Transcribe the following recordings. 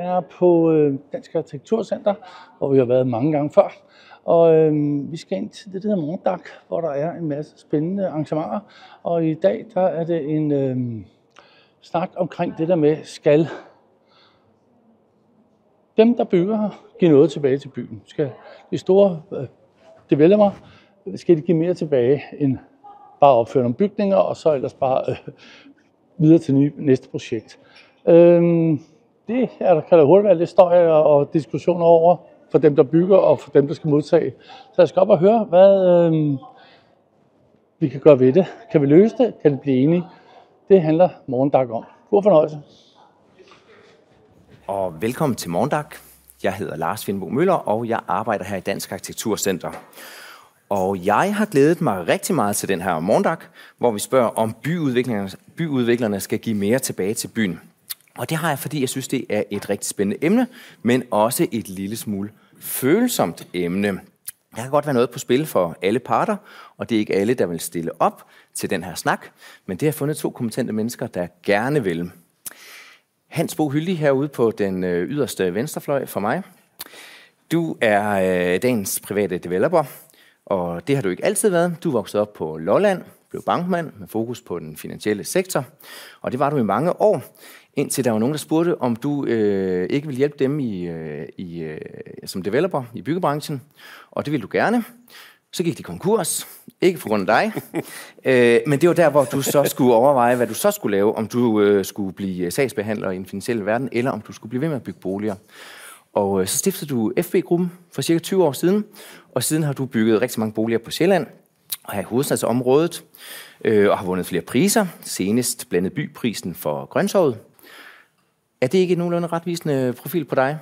er på øh, Dansk Arkitekturcenter, hvor vi har været mange gange før. Og øh, vi skal ind til det, der hedder Morgendag, hvor der er en masse spændende arrangementer. Og i dag der er det en øh, snak omkring det der med, skal dem, der bygger, give noget tilbage til byen? Skal de store øh, developer, skal de give mere tilbage end bare opføre nogle bygninger, og så ellers bare øh, videre til nye, næste projekt. Øhm, det er, der kan der hurtigt være lidt støj og diskussioner over for dem, der bygger og for dem, der skal modtage. Så jeg skal op og høre, hvad øh, vi kan gøre ved det. Kan vi løse det? Kan vi blive enige? Det handler Morgendag om. God fornøjelse. Og velkommen til Morgendag. Jeg hedder Lars Vindbo Møller, og jeg arbejder her i Dansk Arkitekturcenter. Og jeg har glædet mig rigtig meget til den her morgendag, hvor vi spørger, om byudviklerne, byudviklerne skal give mere tilbage til byen. Og det har jeg, fordi jeg synes, det er et rigtig spændende emne, men også et lille smule følsomt emne. Der kan godt være noget på spil for alle parter, og det er ikke alle, der vil stille op til den her snak, men det har fundet to kompetente mennesker, der gerne vil. Hans Bo Hyldig herude på den øh, yderste venstrefløj for mig. Du er øh, dagens private developer, og det har du ikke altid været. Du voksede op på Lolland, blev bankmand med fokus på den finansielle sektor, og det var du i mange år. Indtil der var nogen, der spurgte, om du øh, ikke vil hjælpe dem i, øh, i, øh, som developer i byggebranchen. Og det ville du gerne. Så gik de konkurs. Ikke på grund af dig. øh, men det var der, hvor du så skulle overveje, hvad du så skulle lave. Om du øh, skulle blive øh, sagsbehandler i den finansielle verden, eller om du skulle blive ved med at bygge boliger. Og øh, så stiftede du FB-gruppen for cirka 20 år siden. Og siden har du bygget rigtig mange boliger på Sjælland og her i hovedstadsområdet. Øh, og har vundet flere priser. Senest blandet byprisen for Grøntorvet er det ikke en nogenlunde retvisende profil på dig?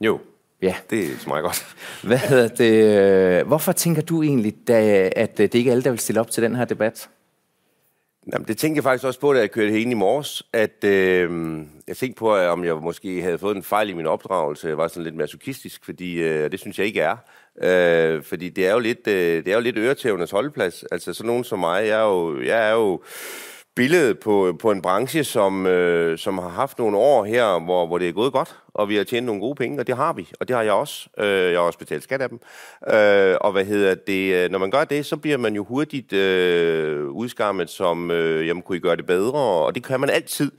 Jo, ja. det er meget godt. Hvad hedder det? Øh, hvorfor tænker du egentlig, da, at øh, det ikke er alle, der vil stille op til den her debat? Jamen, det tænkte jeg faktisk også på, da jeg kørte herinde i morges, at øh, jeg tænkte på, om jeg måske havde fået en fejl i min opdragelse. Jeg var sådan lidt masochistisk, fordi øh, det synes jeg ikke er. Øh, fordi det er jo lidt, øh, det er jo lidt øretævnernes holdplads. Altså sådan nogen som mig, jeg er jo, jeg er jo billede på, på en branche, som, øh, som har haft nogle år her, hvor, hvor det er gået godt, og vi har tjent nogle gode penge, og det har vi, og det har jeg også. Øh, jeg har også betalt skat af dem. Øh, og hvad hedder det? Øh, når man gør det, så bliver man jo hurtigt øh, udskammet som, øh, jamen kunne I gøre det bedre, og det kan man altid.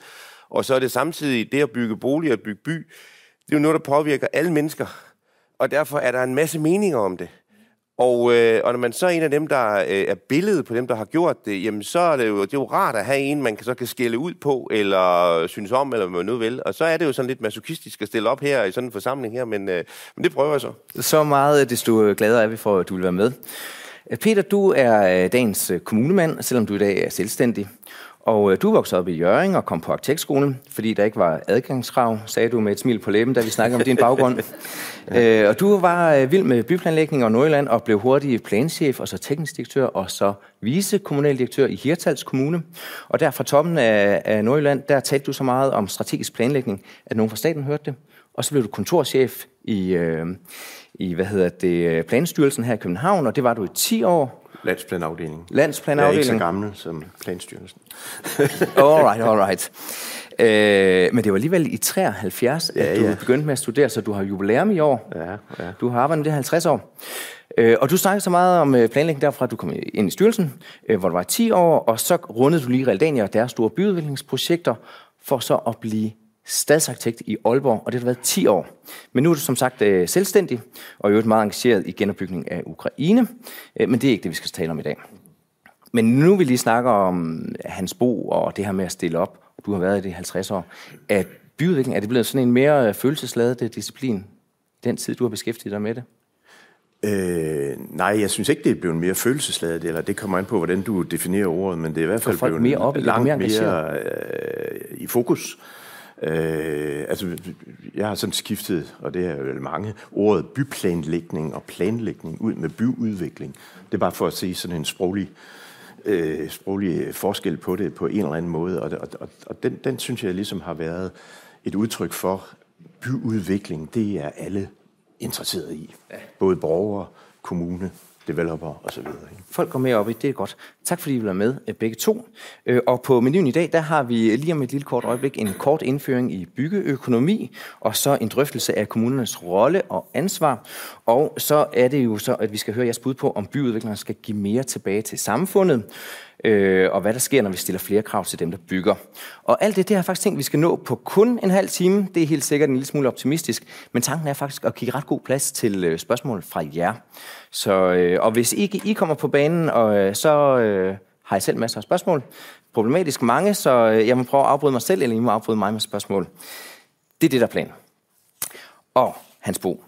Og så er det samtidig det at bygge bolig og bygge by, det er jo noget, der påvirker alle mennesker. Og derfor er der en masse meninger om det. Og, øh, og når man så er en af dem, der øh, er billedet på dem, der har gjort det, jamen så er det, jo, det er jo rart at have en, man kan så kan skælde ud på, eller synes om, eller hvad nu vil. Og så er det jo sådan lidt masochistisk at stille op her i sådan en forsamling her, men, øh, men det prøver jeg så. Så meget, øh, desto øh, gladere er vi for, at du vil være med. Øh, Peter, du er dagens kommunemand, selvom du i dag er selvstændig. Og øh, du voksede op i Jøring og kom på arkitektskolen, fordi der ikke var adgangskrav, sagde du med et smil på læben, da vi snakkede om din baggrund. ja. Øh, og du var øh, vild med byplanlægning og Nordjylland og blev hurtigt planchef og så teknisk direktør og så kommunaldirektør i Hirtals Kommune. Og der fra toppen af, af Nordjylland, der talte du så meget om strategisk planlægning, at nogen fra staten hørte det. Og så blev du kontorchef i, øh, i hvad hedder det, øh, Planstyrelsen her i København, og det var du i 10 år, Landsplanafdelingen. Landsplanafdelingen. Jeg er ikke så gammel som planstyrelsen. all all right. Øh, men det var alligevel i 73, ja, at du ja. begyndte med at studere, så du har jubilæum i år. Ja, ja. Du har arbejdet det 50 år. Øh, og du snakkede så meget om øh, planlægning derfra, at du kom ind i styrelsen, øh, hvor du var 10 år, og så rundede du lige Realdania og deres store byudviklingsprojekter, for så at blive stadsarkitekt i Aalborg, og det har været 10 år. Men nu er du som sagt øh, selvstændig, og i øvrigt meget engageret i genopbygning af Ukraine, øh, men det er ikke det, vi skal tale om i dag. Men nu vi lige snakke om øh, hans bo og det her med at stille op, du har været i det i 50 år, at byudvikling, er det blevet sådan en mere følelsesladet disciplin, den tid, du har beskæftiget dig med det? Øh, nej, jeg synes ikke, det er blevet mere følelsesladet, eller det kommer an på, hvordan du definerer ordet, men det er i hvert fald blevet mere op, langt mere, mere øh, i fokus. Øh, Øh, altså, jeg har sådan skiftet, og det er jo mange, ordet byplanlægning og planlægning ud med byudvikling. Det er bare for at se sådan en sproglig, øh, sproglig forskel på det på en eller anden måde, og, og, og, og den, den synes jeg ligesom har været et udtryk for, byudvikling, det er alle interesseret i. Både borgere, kommune så osv. Folk går med op i, det er godt. Tak fordi I vil være med øh, begge to. Øh, og på menuen i dag, der har vi lige om et lille kort øjeblik en kort indføring i byggeøkonomi, og så en drøftelse af kommunernes rolle og ansvar. Og så er det jo så, at vi skal høre jeres bud på, om byudviklingen skal give mere tilbage til samfundet øh, og hvad der sker, når vi stiller flere krav til dem, der bygger. Og alt det, det har jeg faktisk tænkt, vi skal nå på kun en halv time. Det er helt sikkert en lille smule optimistisk, men tanken er faktisk at give ret god plads til øh, spørgsmål fra jer. Så, øh, og hvis ikke I kommer på banen, og, øh, så øh, har jeg selv masser af spørgsmål. Problematisk mange, så øh, jeg må prøve at afbryde mig selv, eller I må afbryde mig med spørgsmål. Det er det, der er planen. Og Hans Bo,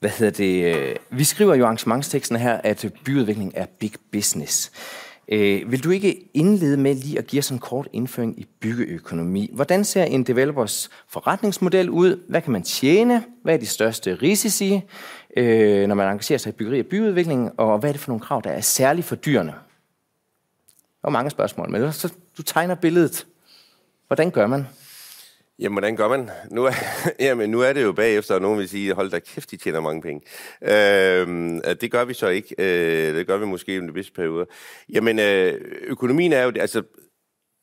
hvad hedder det? Øh, vi skriver jo arrangementsteksten her, at byudvikling er big business. Øh, vil du ikke indlede med lige at give sådan en kort indføring i byggeøkonomi? Hvordan ser en developers forretningsmodel ud? Hvad kan man tjene? Hvad er de største risici, øh, når man engagerer sig i byggeri og byudvikling? Og hvad er det for nogle krav, der er særligt for dyrene? Der er mange spørgsmål, men så, du tegner billedet. Hvordan gør man? Jamen, hvordan gør man? Nu er, jamen, nu er det jo bagefter, og nogen vil sige, hold da kæft, de tjener mange penge. Øh, det gør vi så ikke. Øh, det gør vi måske i en vis periode. Jamen, øh, økonomien er jo... Altså,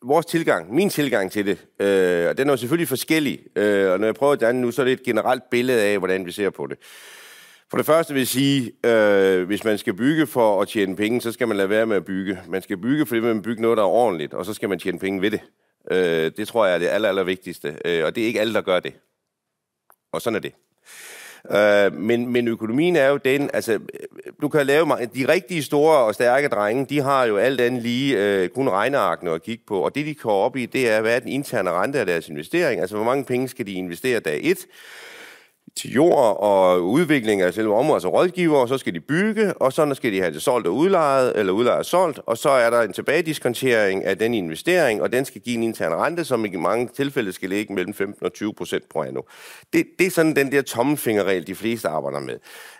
vores tilgang, min tilgang til det, øh, og den er jo selvfølgelig forskellig, øh, og når jeg prøver at danne nu, så er det et generelt billede af, hvordan vi ser på det. For det første vil jeg sige, øh, hvis man skal bygge for at tjene penge, så skal man lade være med at bygge. Man skal bygge, fordi man bygger noget, der er ordentligt, og så skal man tjene penge ved det. Øh, det tror jeg er det aller, aller vigtigste. Øh, og det er ikke alle, der gør det. Og sådan er det. Øh, men, men økonomien er jo den, altså, du kan lave mange, de rigtige store og stærke drenge, de har jo alt andet lige øh, kun regnearkene at kigge på, og det de kører op i, det er, hvad er den interne rente af deres investering, altså hvor mange penge skal de investere dag 1, til jord og udvikling af selve området, altså rådgiver, og så skal de bygge, og så skal de have det solgt og udlejet, eller udlejet og solgt, og så er der en tilbagediskontering af den investering, og den skal give en intern rente, som i mange tilfælde skal ligge mellem 15 og 20 procent på anno. Det, det er sådan den der tommelfingerregel, de fleste arbejder med.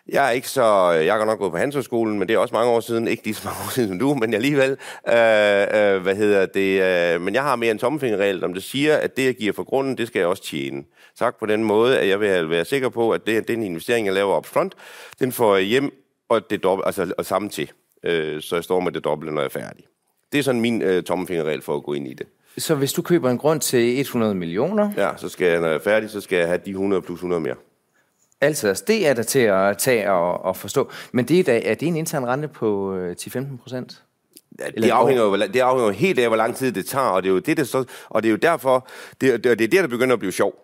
Jeg er ikke så, jeg har nok gået på Handelshøjskolen, men det er også mange år siden, ikke lige så mange år siden som du, men alligevel, øh, øh, hvad hedder det, øh, men jeg har mere en tommelfingerregel, om det siger, at det, jeg giver for grunden, det skal jeg også tjene. Sagt på den måde, at jeg vil være sikker sikker på, at det, den investering, jeg laver upfront, den får jeg hjem og, det dobbelt, altså, og sammen til. Øh, så jeg står med det dobbelte, når jeg er færdig. Det er sådan min øh, tommelfingerregel for at gå ind i det. Så hvis du køber en grund til 100 millioner... Ja, så skal jeg, når jeg er færdig, så skal jeg have de 100 plus 100 mere. Altså, altså, det er der til at tage og, og forstå. Men det er, da, er det en intern rente på 10-15 øh, procent? Ja, det afhænger, jo, det afhænger jo helt af, hvor lang tid det tager, og det er jo, det, der så, og det er jo derfor, det, det, det er der, der begynder at blive sjovt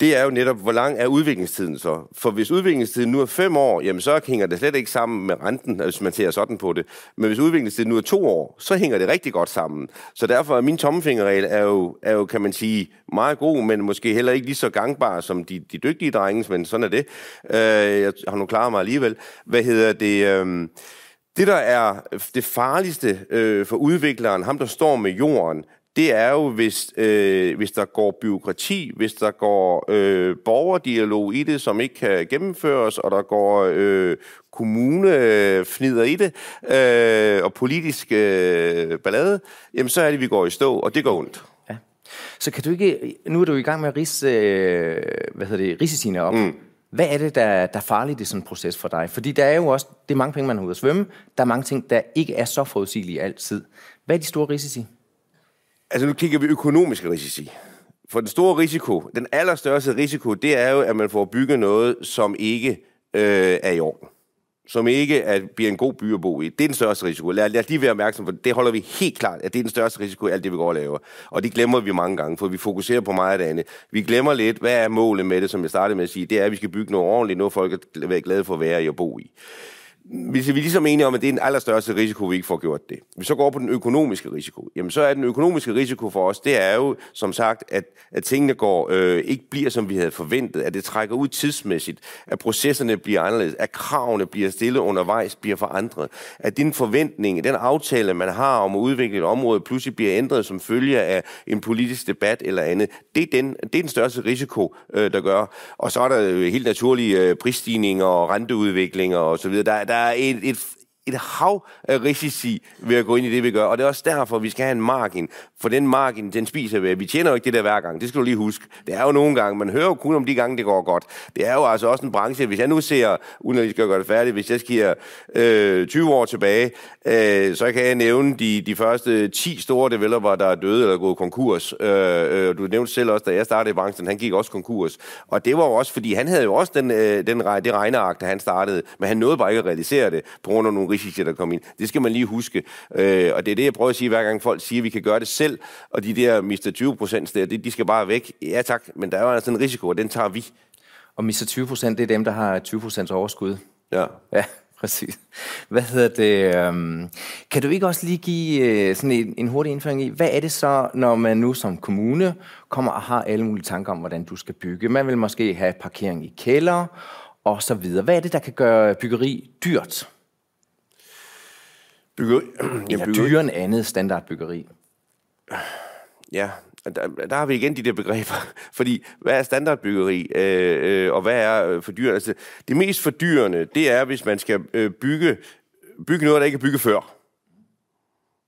det er jo netop, hvor lang er udviklingstiden så? For hvis udviklingstiden nu er fem år, jamen så hænger det slet ikke sammen med renten, øh, hvis man ser sådan på det. Men hvis udviklingstiden nu er to år, så hænger det rigtig godt sammen. Så derfor er min tommefingerregel er jo, er jo, kan man sige, meget god, men måske heller ikke lige så gangbar som de, de dygtige drenge, men sådan er det. Øh, jeg har nu klaret mig alligevel. Hvad hedder det... Øh, det, der er det farligste øh, for udvikleren, ham der står med jorden, det er jo, hvis, øh, hvis der går byråkrati, hvis der går øh, borgerdialog i det, som ikke kan gennemføres, og der går øh, kommunefnider øh, i det, øh, og politisk øh, ballade, jamen så er det, vi går i stå, og det går ondt. Ja. Så kan du ikke, nu er du i gang med at rise, øh, hvad hedder det, risiciene op. Mm. Hvad er det, der, der er farligt i sådan en proces for dig? Fordi der er jo også, det er mange penge, man har ude at svømme. Der er mange ting, der ikke er så forudsigelige altid. Hvad er de store risici? Altså nu kigger vi økonomiske risici. For den store risiko, den allerstørste risiko, det er jo, at man får bygget noget, som ikke øh, er i orden. Som ikke er, bliver en god by at bo i. Det er den største risiko. Lad, lad os lige være opmærksom på det. Det holder vi helt klart, at det er den største risiko i alt det, vi går og laver. Og det glemmer vi mange gange, for vi fokuserer på meget af det andet. Vi glemmer lidt, hvad er målet med det, som jeg startede med at sige. Det er, at vi skal bygge noget ordentligt, noget folk er glade for at være i og bo i hvis vi er ligesom er enige om, at det er den allerstørste risiko, vi ikke får gjort det. Hvis vi så går på den økonomiske risiko, jamen så er den økonomiske risiko for os, det er jo som sagt, at, at tingene går, øh, ikke bliver, som vi havde forventet, at det trækker ud tidsmæssigt, at processerne bliver anderledes, at kravene bliver stillet undervejs, bliver forandret, at din forventning, den aftale, man har om at udvikle et område, pludselig bliver ændret som følge af en politisk debat eller andet. Det er den, det er den største risiko, øh, der gør. Og så er der jo helt naturlige øh, prisstigninger og renteudviklinger osv. Der, der uh, it, it et hav af risici ved at gå ind i det, vi gør. Og det er også derfor, vi skal have en margin. For den margin, den spiser vi. Vi tjener jo ikke det der hver gang. Det skal du lige huske. Det er jo nogle gange. Man hører jo kun om de gange, det går godt. Det er jo altså også en branche. Hvis jeg nu ser, uden at vi skal gøre det færdigt, hvis jeg sker øh, 20 år tilbage, øh, så kan jeg nævne de, de første 10 store developer, der er døde eller gået konkurs. Øh, øh, du nævnte selv også, da jeg startede i branchen, han gik også konkurs. Og det var jo også, fordi han havde jo også den, øh, den, det regneark, da han startede, men han nåede bare ikke at realisere det, på grund af nogle risici, der kommer ind. Det skal man lige huske. Øh, og det er det, jeg prøver at sige, hver gang folk siger, at vi kan gøre det selv, og de der mister 20 procent der, de, de skal bare væk. Ja tak, men der er jo altså en risiko, og den tager vi. Og mister 20 procent, det er dem, der har 20 procents overskud. Ja. Ja, præcis. Hvad hedder det? Um, kan du ikke også lige give uh, sådan en, en hurtig indføring i, hvad er det så, når man nu som kommune kommer og har alle mulige tanker om, hvordan du skal bygge? Man vil måske have parkering i kælder og så videre. Hvad er det, der kan gøre byggeri dyrt? Bygge, ja, bygge. dyre end andet standardbyggeri. Ja, der, der har vi igen de der begreber. Fordi, hvad er standardbyggeri, øh, øh, og hvad er øh, fordyrende? Altså, det mest fordyrende, det er, hvis man skal øh, bygge, bygge noget, der ikke er bygget før.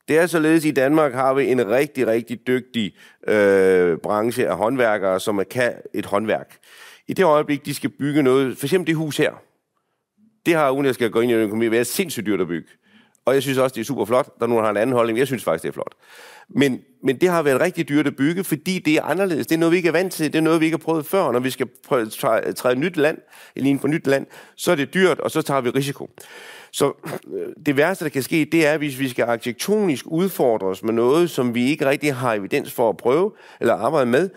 Det er således, i Danmark har vi en rigtig, rigtig dygtig øh, branche af håndværkere, som kan et håndværk. I det øjeblik, de skal bygge noget, for eksempel det hus her, det har uden at skal gå ind i en økonomi, været sindssygt dyrt at bygge. Og jeg synes også, det er super flot. Der er nogen, der har en anden holdning. Jeg synes faktisk, det er flot. Men, men det har været rigtig dyrt at bygge, fordi det er anderledes. Det er noget, vi ikke er vant til. Det er noget, vi ikke har prøvet før. Når vi skal prøve, træde, træde nyt land, eller på nyt land, så er det dyrt, og så tager vi risiko. Så øh, det værste, der kan ske, det er, hvis vi skal arkitektonisk udfordre os med noget, som vi ikke rigtig har evidens for at prøve eller arbejde med.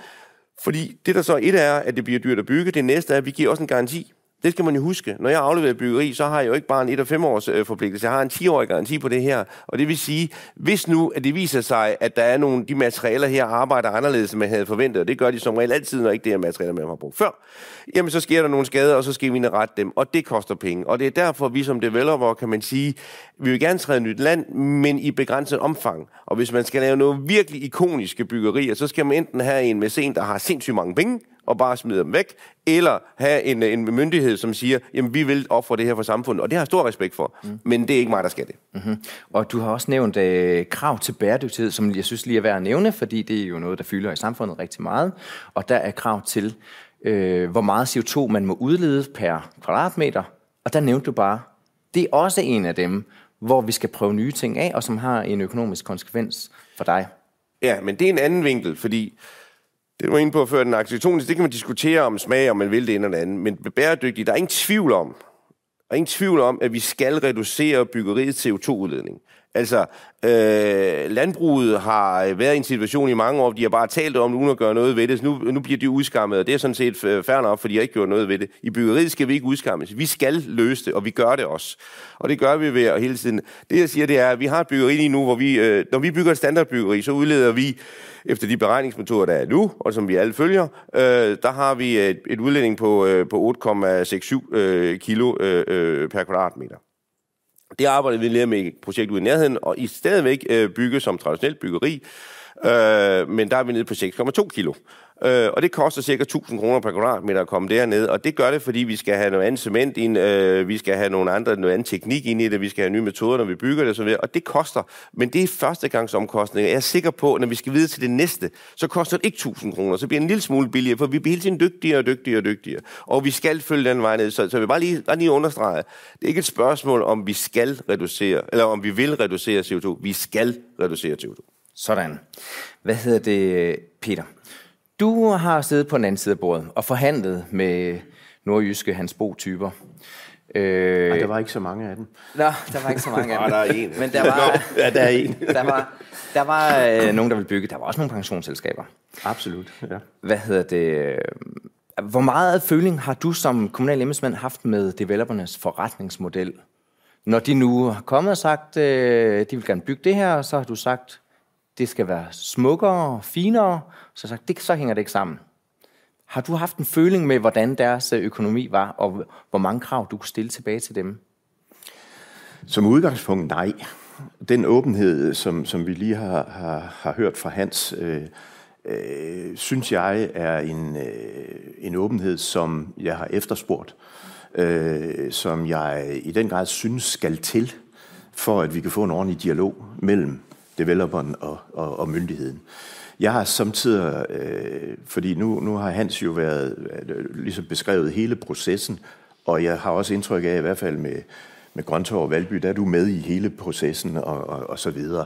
Fordi det, der så et er, at det bliver dyrt at bygge. Det næste er, at vi giver også en garanti. Det skal man jo huske. Når jeg afleverer byggeri, så har jeg jo ikke bare en 1- og 5-års øh, forpligtelse. Jeg har en 10-årig garanti på det her. Og det vil sige, hvis nu at det viser sig, at der er nogle de materialer her, arbejder anderledes, end man havde forventet, og det gør de som regel altid, når ikke det er materialer, man har brugt før, jamen så sker der nogle skader, og så skal vi ind rette dem. Og det koster penge. Og det er derfor, vi som developer kan man sige, vi vil gerne træde nyt land, men i begrænset omfang. Og hvis man skal lave noget virkelig ikoniske byggerier, så skal man enten have en med sen, der har sindssygt mange penge, og bare smide dem væk, eller have en, en myndighed, som siger, jamen vi vil ofre det her for samfundet, og det har jeg stor respekt for, mm. men det er ikke mig, der skal det. Mm-hmm. Og du har også nævnt øh, krav til bæredygtighed, som jeg synes lige er værd at nævne, fordi det er jo noget, der fylder i samfundet rigtig meget, og der er krav til, øh, hvor meget CO2 man må udlede per kvadratmeter, og der nævnte du bare, det er også en af dem, hvor vi skal prøve nye ting af, og som har en økonomisk konsekvens for dig. Ja, men det er en anden vinkel, fordi det var inde på før, den arkitektoniske, det kan man diskutere om smag, om man vil det ene eller andet. Men bæredygtigt, der er ingen tvivl om, der er ingen tvivl om, at vi skal reducere byggeriets CO2-udledning. Altså, øh, landbruget har øh, været i en situation i mange år, hvor de har bare talt om det, uden at gøre noget ved det, så nu, nu bliver de udskammet, og det er sådan set øh, færre nok, fordi de har ikke gjort noget ved det. I byggeriet skal vi ikke udskammes. Vi skal løse det, og vi gør det også. Og det gør vi ved at hele tiden. Det jeg siger, det er, at vi har et byggeri lige nu, hvor vi, øh, når vi bygger et standardbyggeri, så udleder vi efter de beregningsmetoder, der er nu, og som vi alle følger, øh, der har vi et, et udledning på, øh, på 8,67 øh, kilo øh, øh per kvadratmeter. Det arbejder vi lige med et projekt ude i nærheden, og i stedet øh, bygge som traditionelt byggeri, Øh, men der er vi nede på 6,2 kilo. Øh, og det koster cirka 1000 kroner per kvadratmeter at komme derned, og det gør det, fordi vi skal have noget andet cement ind, øh, vi skal have nogle andre, noget andet teknik ind i det, vi skal have nye metoder, når vi bygger det osv. så videre, og det koster. Men det er førstegangsomkostninger. Jeg er sikker på, at når vi skal videre til det næste, så koster det ikke 1000 kroner, så bliver det en lille smule billigere, for vi bliver hele tiden dygtigere og dygtigere og dygtigere. Og vi skal følge den vej ned, så, så jeg vil bare lige, bare lige understrege, det er ikke et spørgsmål, om vi skal reducere, eller om vi vil reducere CO2. Vi skal reducere CO2. Sådan. Hvad hedder det, Peter? Du har siddet på den anden side af bordet og forhandlet med nordjyske Hans Bo-typer. Øh... Ej, der var ikke så mange af dem. Nå, der var ikke så mange af dem. Nå, der er en. Men der var, Nå, ja, der er en. der var, der var øh, nogen, der ville bygge. Der var også nogle pensionsselskaber. Absolut, ja. Hvad hedder det? Øh, hvor meget føling har du som kommunal embedsmand haft med developernes forretningsmodel? Når de nu har kommet og sagt, øh, de vil gerne bygge det her, så har du sagt, det skal være smukkere og finere, så, sagt, det, så hænger det ikke sammen. Har du haft en føling med, hvordan deres øh, økonomi var, og hvor mange krav du kunne stille tilbage til dem? Som udgangspunkt nej. Den åbenhed, som, som vi lige har, har, har hørt fra Hans, øh, øh, synes jeg er en, øh, en åbenhed, som jeg har efterspurgt, øh, som jeg i den grad synes skal til, for at vi kan få en ordentlig dialog mellem developeren og, og, og myndigheden. Jeg har samtidig, øh, fordi nu, nu har Hans jo været øh, ligesom beskrevet hele processen, og jeg har også indtryk af, i hvert fald med, med Grøntor og Valby, der er du med i hele processen og, og, og så videre.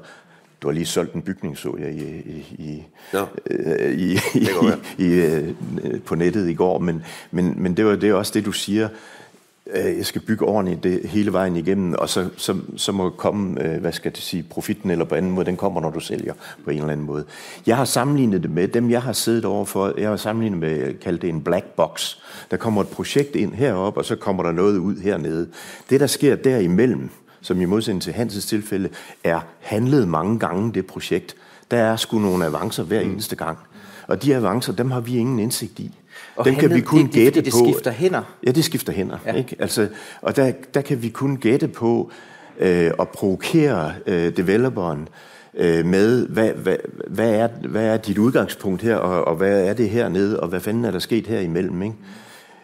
Du har lige solgt en bygning, så jeg, i, i, i, ja, øh, i, i, i, i, øh, på nettet i går, men, men, men det, var, det er også det, du siger. Øh, jeg skal bygge ordentligt det hele vejen igennem, og så, så, så må komme, øh, hvad skal det sige, profitten eller på anden måde, den kommer, når du sælger på en eller anden måde. Jeg har sammenlignet det med, dem jeg har siddet overfor, jeg har sammenlignet med, kaldt det en black box. Der kommer et projekt ind herop, og så kommer der noget ud hernede. Det, der sker derimellem, som i modsætning til Hanses tilfælde, er handlet mange gange det projekt. Der er sgu nogle avancer hver mm. eneste gang. Og de avancer, dem har vi ingen indsigt i. Og dem kan vi kun det, det, gætte det, det på. Det skifter hænder. Ja, det skifter hænder. Ja. Ikke? Altså, og der, der kan vi kun gætte på øh, at provokere øh, developeren øh, med, hvad, hvad, hvad, er, hvad er dit udgangspunkt her, og, og hvad er det hernede, og hvad fanden er der sket her imellem, ikke?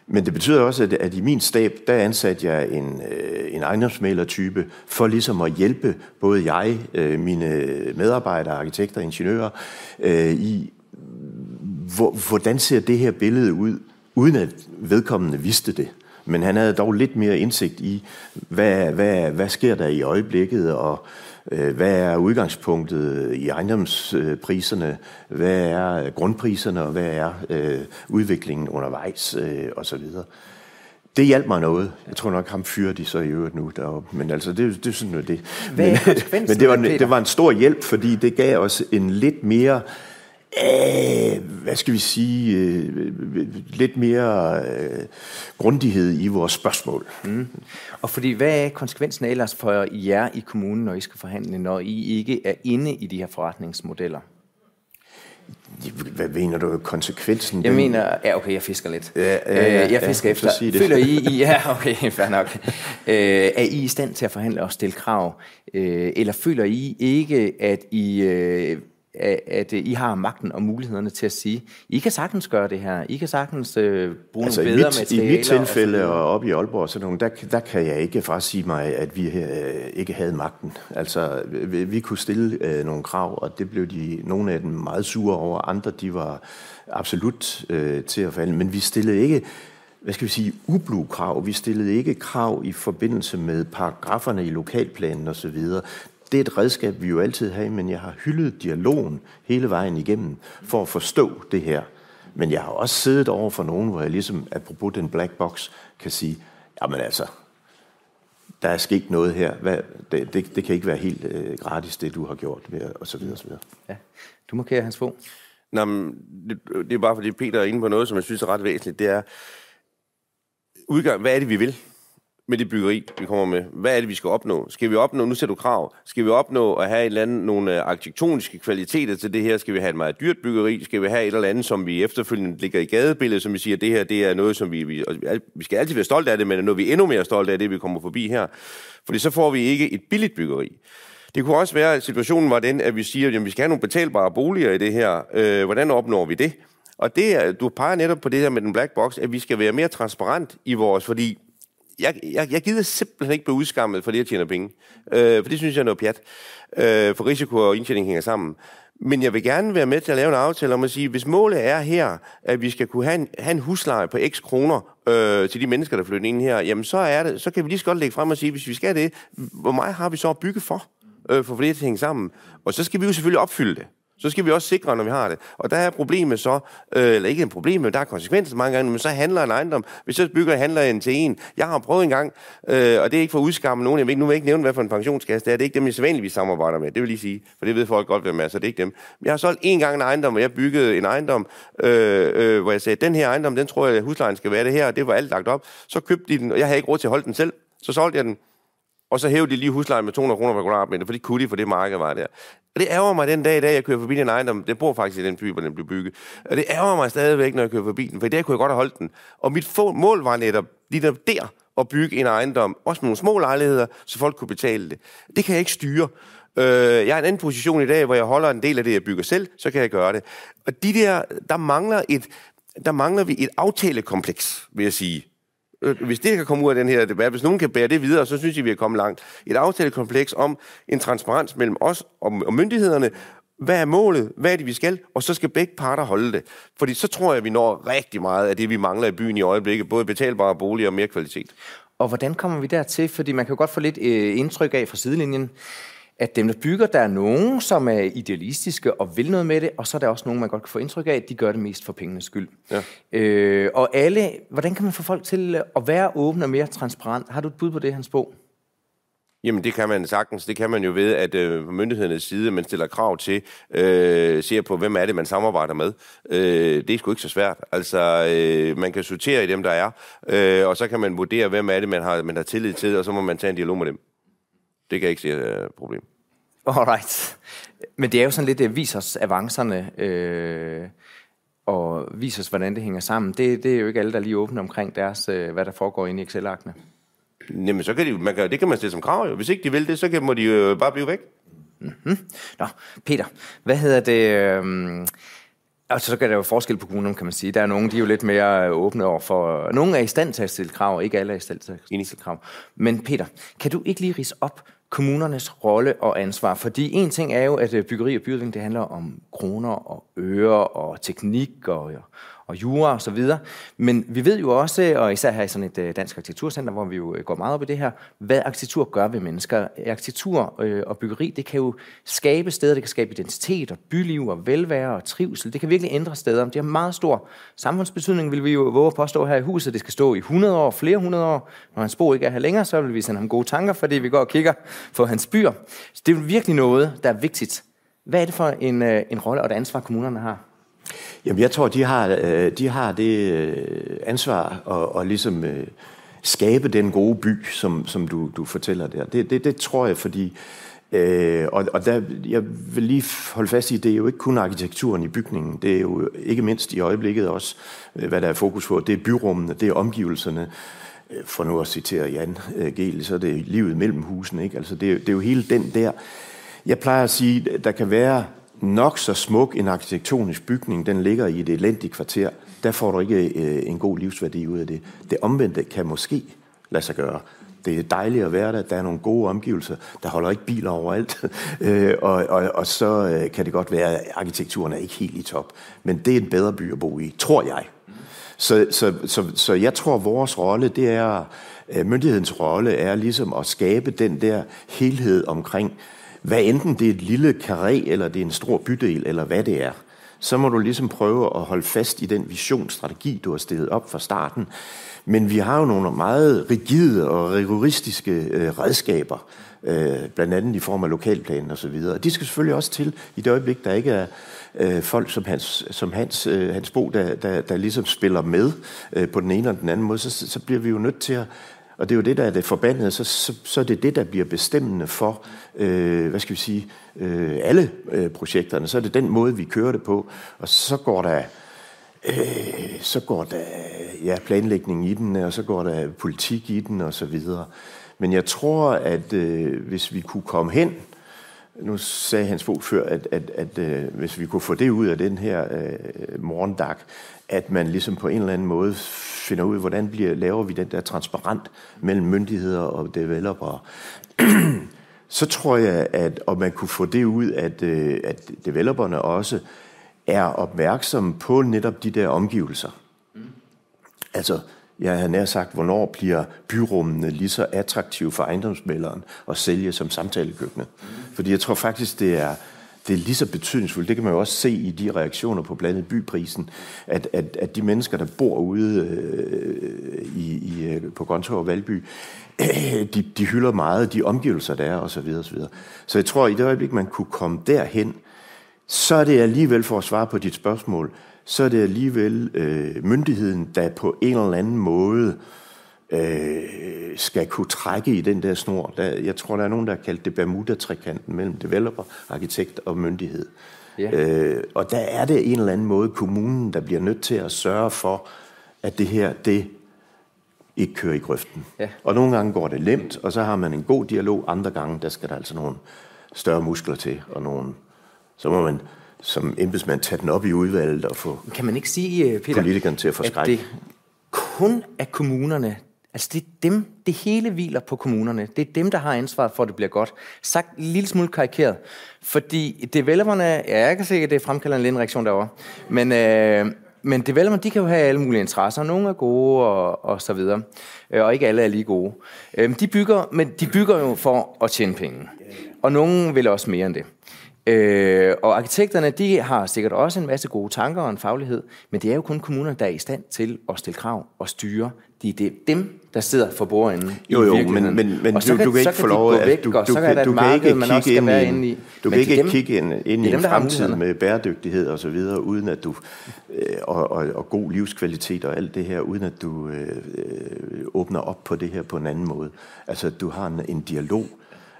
Men det betyder også, at, at i min stab, der ansatte jeg en, øh, en ejendomsmaler-type for ligesom at hjælpe både jeg, øh, mine medarbejdere, arkitekter og ingeniører øh, i hvordan ser det her billede ud, uden at vedkommende vidste det? Men han havde dog lidt mere indsigt i, hvad, hvad, hvad sker der i øjeblikket, og øh, hvad er udgangspunktet i ejendomspriserne, hvad er grundpriserne, og hvad er øh, udviklingen undervejs, øh, osv. Det hjalp mig noget. Jeg tror nok, ham fyrer de så i øvrigt nu. Der, men altså, det, det er sådan noget det. Hvad men, men det, var, det var en stor hjælp, fordi det gav os en lidt mere... Øh, øh, hvad skal vi sige, øh, lidt mere øh, grundighed i vores spørgsmål. Mm. Og fordi, hvad er konsekvensen ellers for jer i kommunen, når I skal forhandle, når I ikke er inde i de her forretningsmodeller? Hvad mener du konsekvensen? Jeg mener, ja okay, jeg fisker lidt. Ja, ja, øh, ja, jeg fisker ja, efter. Sige det. Føler I, I, ja okay, fair nok. Øh, er I i stand til at forhandle og stille krav? Øh, eller føler I ikke, at I øh, at, at øh, I har magten og mulighederne til at sige, I kan sagtens gøre det her, I kan sagtens øh, bruge altså nogle bedre mit, materialer. I mit tilfælde og, og op i Aalborg og sådan nogle, der, der kan jeg ikke sige mig, at vi øh, ikke havde magten. Altså, vi, vi kunne stille øh, nogle krav, og det blev de, nogle af dem meget sure over, andre de var absolut øh, til at falde, men vi stillede ikke hvad skal vi sige, ublu krav. Vi stillede ikke krav i forbindelse med paragraferne i lokalplanen osv det er et redskab, vi jo altid har, men jeg har hyldet dialogen hele vejen igennem for at forstå det her. Men jeg har også siddet over for nogen, hvor jeg ligesom, apropos den black box, kan sige, jamen altså, der er sket noget her. Hvad, det, det, det kan ikke være helt øh, gratis, det du har gjort, ved, og så videre, og så videre. Ja. Du markerer Hans få. Nå, men det, det er bare fordi Peter er inde på noget, som jeg synes er ret væsentligt. Det er udgang. Hvad er det, vi vil? med det byggeri, vi kommer med. Hvad er det, vi skal opnå? Skal vi opnå, nu sætter du krav, skal vi opnå at have et eller andet, nogle øh, arkitektoniske kvaliteter til det her? Skal vi have et meget dyrt byggeri? Skal vi have et eller andet, som vi efterfølgende ligger i gadebilledet, som vi siger, det her det er noget, som vi, vi, vi skal altid være stolte af det, men er noget, vi er endnu mere stolte af det, vi kommer forbi her. Fordi så får vi ikke et billigt byggeri. Det kunne også være, at situationen var den, at vi siger, at vi skal have nogle betalbare boliger i det her. Øh, hvordan opnår vi det? Og det, du peger netop på det her med den black box, at vi skal være mere transparent i vores, fordi jeg, jeg, jeg gider simpelthen ikke blive udskammet for det, jeg tjener penge. Øh, for det synes jeg er noget pjat. Øh, for risiko og indtjening hænger sammen. Men jeg vil gerne være med til at lave en aftale om at sige, hvis målet er her, at vi skal kunne have en, have en husleje på x kroner øh, til de mennesker, der flytter ind her, jamen så, er det, så kan vi lige så godt lægge frem og sige, hvis vi skal det, hvor meget har vi så at bygge for? Øh, for det til at hænge sammen. Og så skal vi jo selvfølgelig opfylde det så skal vi også sikre, når vi har det. Og der er problemet så, øh, eller ikke et problem, men der er konsekvenser mange gange, men så handler en ejendom. Hvis så bygger handler en til en. Jeg har prøvet en gang, øh, og det er ikke for at udskamme nogen. Jeg vil, ikke, nu vil jeg ikke nævne, hvad for en pensionskasse det er. Det er ikke dem, jeg sædvanligvis samarbejder med. Det vil lige sige, for det ved folk godt, hvem er, så det er ikke dem. Jeg har solgt en gang en ejendom, og jeg byggede en ejendom, øh, øh, hvor jeg sagde, den her ejendom, den tror jeg, huslejen skal være det her, og det var alt lagt op. Så købte de den, og jeg havde ikke råd til at holde den selv. Så solgte jeg den og så hævde de lige huslejen med 200 kroner per kvadratmeter, for det kunne de, for det marked var der. Og det ærger mig den dag i dag, jeg kører forbi den ejendom. Det bor faktisk i den by, hvor den blev bygget. Og det ærger mig stadigvæk, når jeg kører forbi den, for i dag kunne jeg godt have holdt den. Og mit mål var netop, lige netop der, at bygge en ejendom. Også med nogle små lejligheder, så folk kunne betale det. Det kan jeg ikke styre. Øh, jeg er i en anden position i dag, hvor jeg holder en del af det, jeg bygger selv, så kan jeg gøre det. Og de der, der mangler et, der mangler vi et aftalekompleks, vil jeg sige. Øh, hvis det kan komme ud af den her debat, hvis nogen kan bære det videre, så synes jeg, vi er kommet langt. Et aftalekompleks om en transparens mellem os og myndighederne, hvad er målet? Hvad er det, vi skal? Og så skal begge parter holde det. Fordi så tror jeg, at vi når rigtig meget af det, vi mangler i byen i øjeblikket. Både betalbare boliger og mere kvalitet. Og hvordan kommer vi dertil? Fordi man kan jo godt få lidt øh, indtryk af fra sidelinjen, at dem, der bygger, der er nogen, som er idealistiske og vil noget med det, og så er der også nogen, man godt kan få indtryk af, de gør det mest for pengenes skyld. Ja. Øh, og alle, hvordan kan man få folk til at være åbne og mere transparent? Har du et bud på det, Hans Bo? Jamen det kan man sagtens. Det kan man jo ved, at øh, på myndighedernes side, man stiller krav til, øh, ser på, hvem er det, man samarbejder med. Øh, det er sgu ikke så svært. Altså, øh, man kan sortere i dem, der er, øh, og så kan man vurdere, hvem er det, man har, man har tillid til, og så må man tage en dialog med dem. Det kan jeg ikke sige er et problem. Alright. Men det er jo sådan lidt, det viser os avancerne, øh, og viser os, hvordan det hænger sammen. Det, det er jo ikke alle, der lige åbne omkring deres, øh, hvad der foregår inde i Excel-arkene. Jamen, så kan de, man kan, det kan man stille som krav jo. Hvis ikke de vil det, så kan, må de jo bare blive væk. Mm-hmm. Nå, Peter, hvad hedder det... Øh, Altså, så kan der jo forskel på kommunerne, kan man sige. Der er nogen, de er jo lidt mere øh, åbne over for... Nogle er i stand til at stille krav, ikke alle er i stand til at stille krav. Men Peter, kan du ikke lige rise op, kommunernes rolle og ansvar. Fordi en ting er jo, at øh, byggeri og byudvikling, det handler om kroner og øre og teknik og og jura og så videre. Men vi ved jo også, og især her i sådan et øh, dansk arkitekturcenter, hvor vi jo øh, går meget op i det her, hvad arkitektur gør ved mennesker. Arkitektur øh, og byggeri, det kan jo skabe steder, det kan skabe identitet og byliv og velvære og trivsel. Det kan virkelig ændre steder. Det har meget stor samfundsbetydning, vil vi jo våge at påstå her i huset. Det skal stå i 100 år, flere 100 år. Når hans bo ikke er her længere, så vil vi sende ham gode tanker, fordi vi går og kigger på hans byer. Så det er virkelig noget, der er vigtigt. Hvad er det for en, en rolle og et ansvar, kommunerne har? Jamen, jeg tror, de har, øh, de har det øh, ansvar og, og ligesom øh, skabe den gode by, som, som du, du fortæller der. Det, det, det tror jeg, fordi... Øh, og og der, jeg vil lige holde fast i, det er jo ikke kun arkitekturen i bygningen, det er jo ikke mindst i øjeblikket også, hvad der er fokus på, det er byrummene, det er omgivelserne, for nu at citere Jan Gehl, så er det livet mellem husene, ikke? Altså, det, er, det er jo hele den der. Jeg plejer at sige, der kan være nok så smuk en arkitektonisk bygning, den ligger i et elendigt kvarter, der får du ikke øh, en god livsværdi ud af det. Det omvendte kan måske lade sig gøre. Det er dejligt at være der, der er nogle gode omgivelser, der holder ikke biler overalt, øh, og, og, og så øh, kan det godt være, at arkitekturen er ikke helt i top. Men det er en bedre by at bo i, tror jeg. Så, så, så, så jeg tror, vores rolle, det er, øh, myndighedens rolle er ligesom at skabe den der helhed omkring, øh, hvad enten det er et lille karé, eller det er en stor bydel, eller hvad det er, så må du ligesom prøve at holde fast i den visionsstrategi, du har stillet op fra starten. Men vi har jo nogle meget rigide og rigoristiske øh, redskaber, øh, blandt andet i form af lokalplanen og så videre. Og de skal selvfølgelig også til i det øjeblik, der ikke er øh, folk som Hans, som Hans, øh, Hans Bo, der, der, der ligesom spiller med øh, på den ene eller den anden måde, så, så bliver vi jo nødt til at og det er jo det, der er det forbandede, så, så, så er det det, der bliver bestemmende for, øh, hvad skal vi sige, øh, alle øh, projekterne. Så er det den måde, vi kører det på, og så går der, øh, så går der ja, planlægning i den, og så går der politik i den, og så videre. Men jeg tror, at øh, hvis vi kunne komme hen, nu sagde Hans Fogh før, at, at, at øh, hvis vi kunne få det ud af den her øh, morgendag, at man ligesom på en eller anden måde finder ud, hvordan bliver, laver vi den der transparent mellem myndigheder og developere. så tror jeg, at og man kunne få det ud, at, øh, at developerne også er opmærksomme på netop de der omgivelser. Mm. Altså, jeg havde nær sagt, hvornår bliver byrummene lige så attraktive for ejendomsmælderen at sælge som samtalekøkkenet. Mm. Fordi jeg tror faktisk, det er, det er lige så betydningsfuldt. Det kan man jo også se i de reaktioner på blandt andet byprisen, at, at, at de mennesker, der bor ude øh, i, i, øh, på Grøntorv og Valby, øh, de, de hylder meget de omgivelser, der er osv. osv. Så jeg tror, at i det øjeblik, man kunne komme derhen, så er det alligevel, for at svare på dit spørgsmål, så er det alligevel øh, myndigheden, der på en eller anden måde øh, øh, skal kunne trække i den der snor. Der, jeg tror, der er nogen, der har kaldt det Bermuda-trekanten mellem developer, arkitekt og myndighed. Ja. Øh, og der er det en eller anden måde kommunen, der bliver nødt til at sørge for, at det her, det ikke kører i grøften. Ja. Og nogle gange går det lemt, og så har man en god dialog. Andre gange, der skal der altså nogle større muskler til, og nogle, så må man som embedsmand tage den op i udvalget og få kan man ikke sige, øh, Peter, politikerne til at forskrække. skræk. kun er kommunerne, Altså det er dem, det hele hviler på kommunerne. Det er dem, der har ansvaret for, at det bliver godt. Sagt en lille smule karikeret. Fordi developerne, ja, jeg kan se, at det fremkalder en lille reaktion derovre. Men, øh, men developerne, de kan jo have alle mulige interesser. Nogle er gode og, og så videre. Øh, og ikke alle er lige gode. Øh, de bygger, men de bygger jo for at tjene penge. Og nogen vil også mere end det. Øh, og arkitekterne, de har sikkert også en masse gode tanker og en faglighed, men det er jo kun kommunerne, der er i stand til at stille krav og styre. Det er dem, der sidder for bordenden. Jo, jo, men, men, men du, kan, du kan ikke få lov at... Du, du, så kan du, du kan ikke kigge ind, i, ind i. Du kan ikke dem, kigge ind, ind i en fremtid med bæredygtighed og så videre, uden at du... Øh, og, og, og god livskvalitet og alt det her, uden at du øh, øh åbner op på det her på en anden måde. Altså, at du har en, en dialog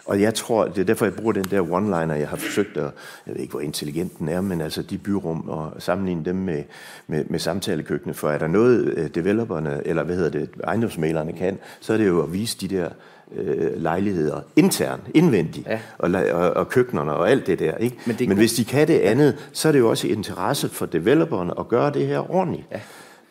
og jeg tror, det er derfor, jeg bruger den der one-liner, jeg har forsøgt at, jeg ved ikke, hvor intelligent den er, men altså de byrum og sammenligne dem med, med, med samtalekøkkenet. For er der noget, øh, developerne, eller hvad hedder det, ejendomsmalerne kan, så er det jo at vise de der øh, lejligheder internt, indvendigt, ja. og, og, og køkkenerne og alt det der. Ikke? Men, det men hvis de kan det andet, så er det jo også interesse for developerne at gøre det her ordentligt. Ja.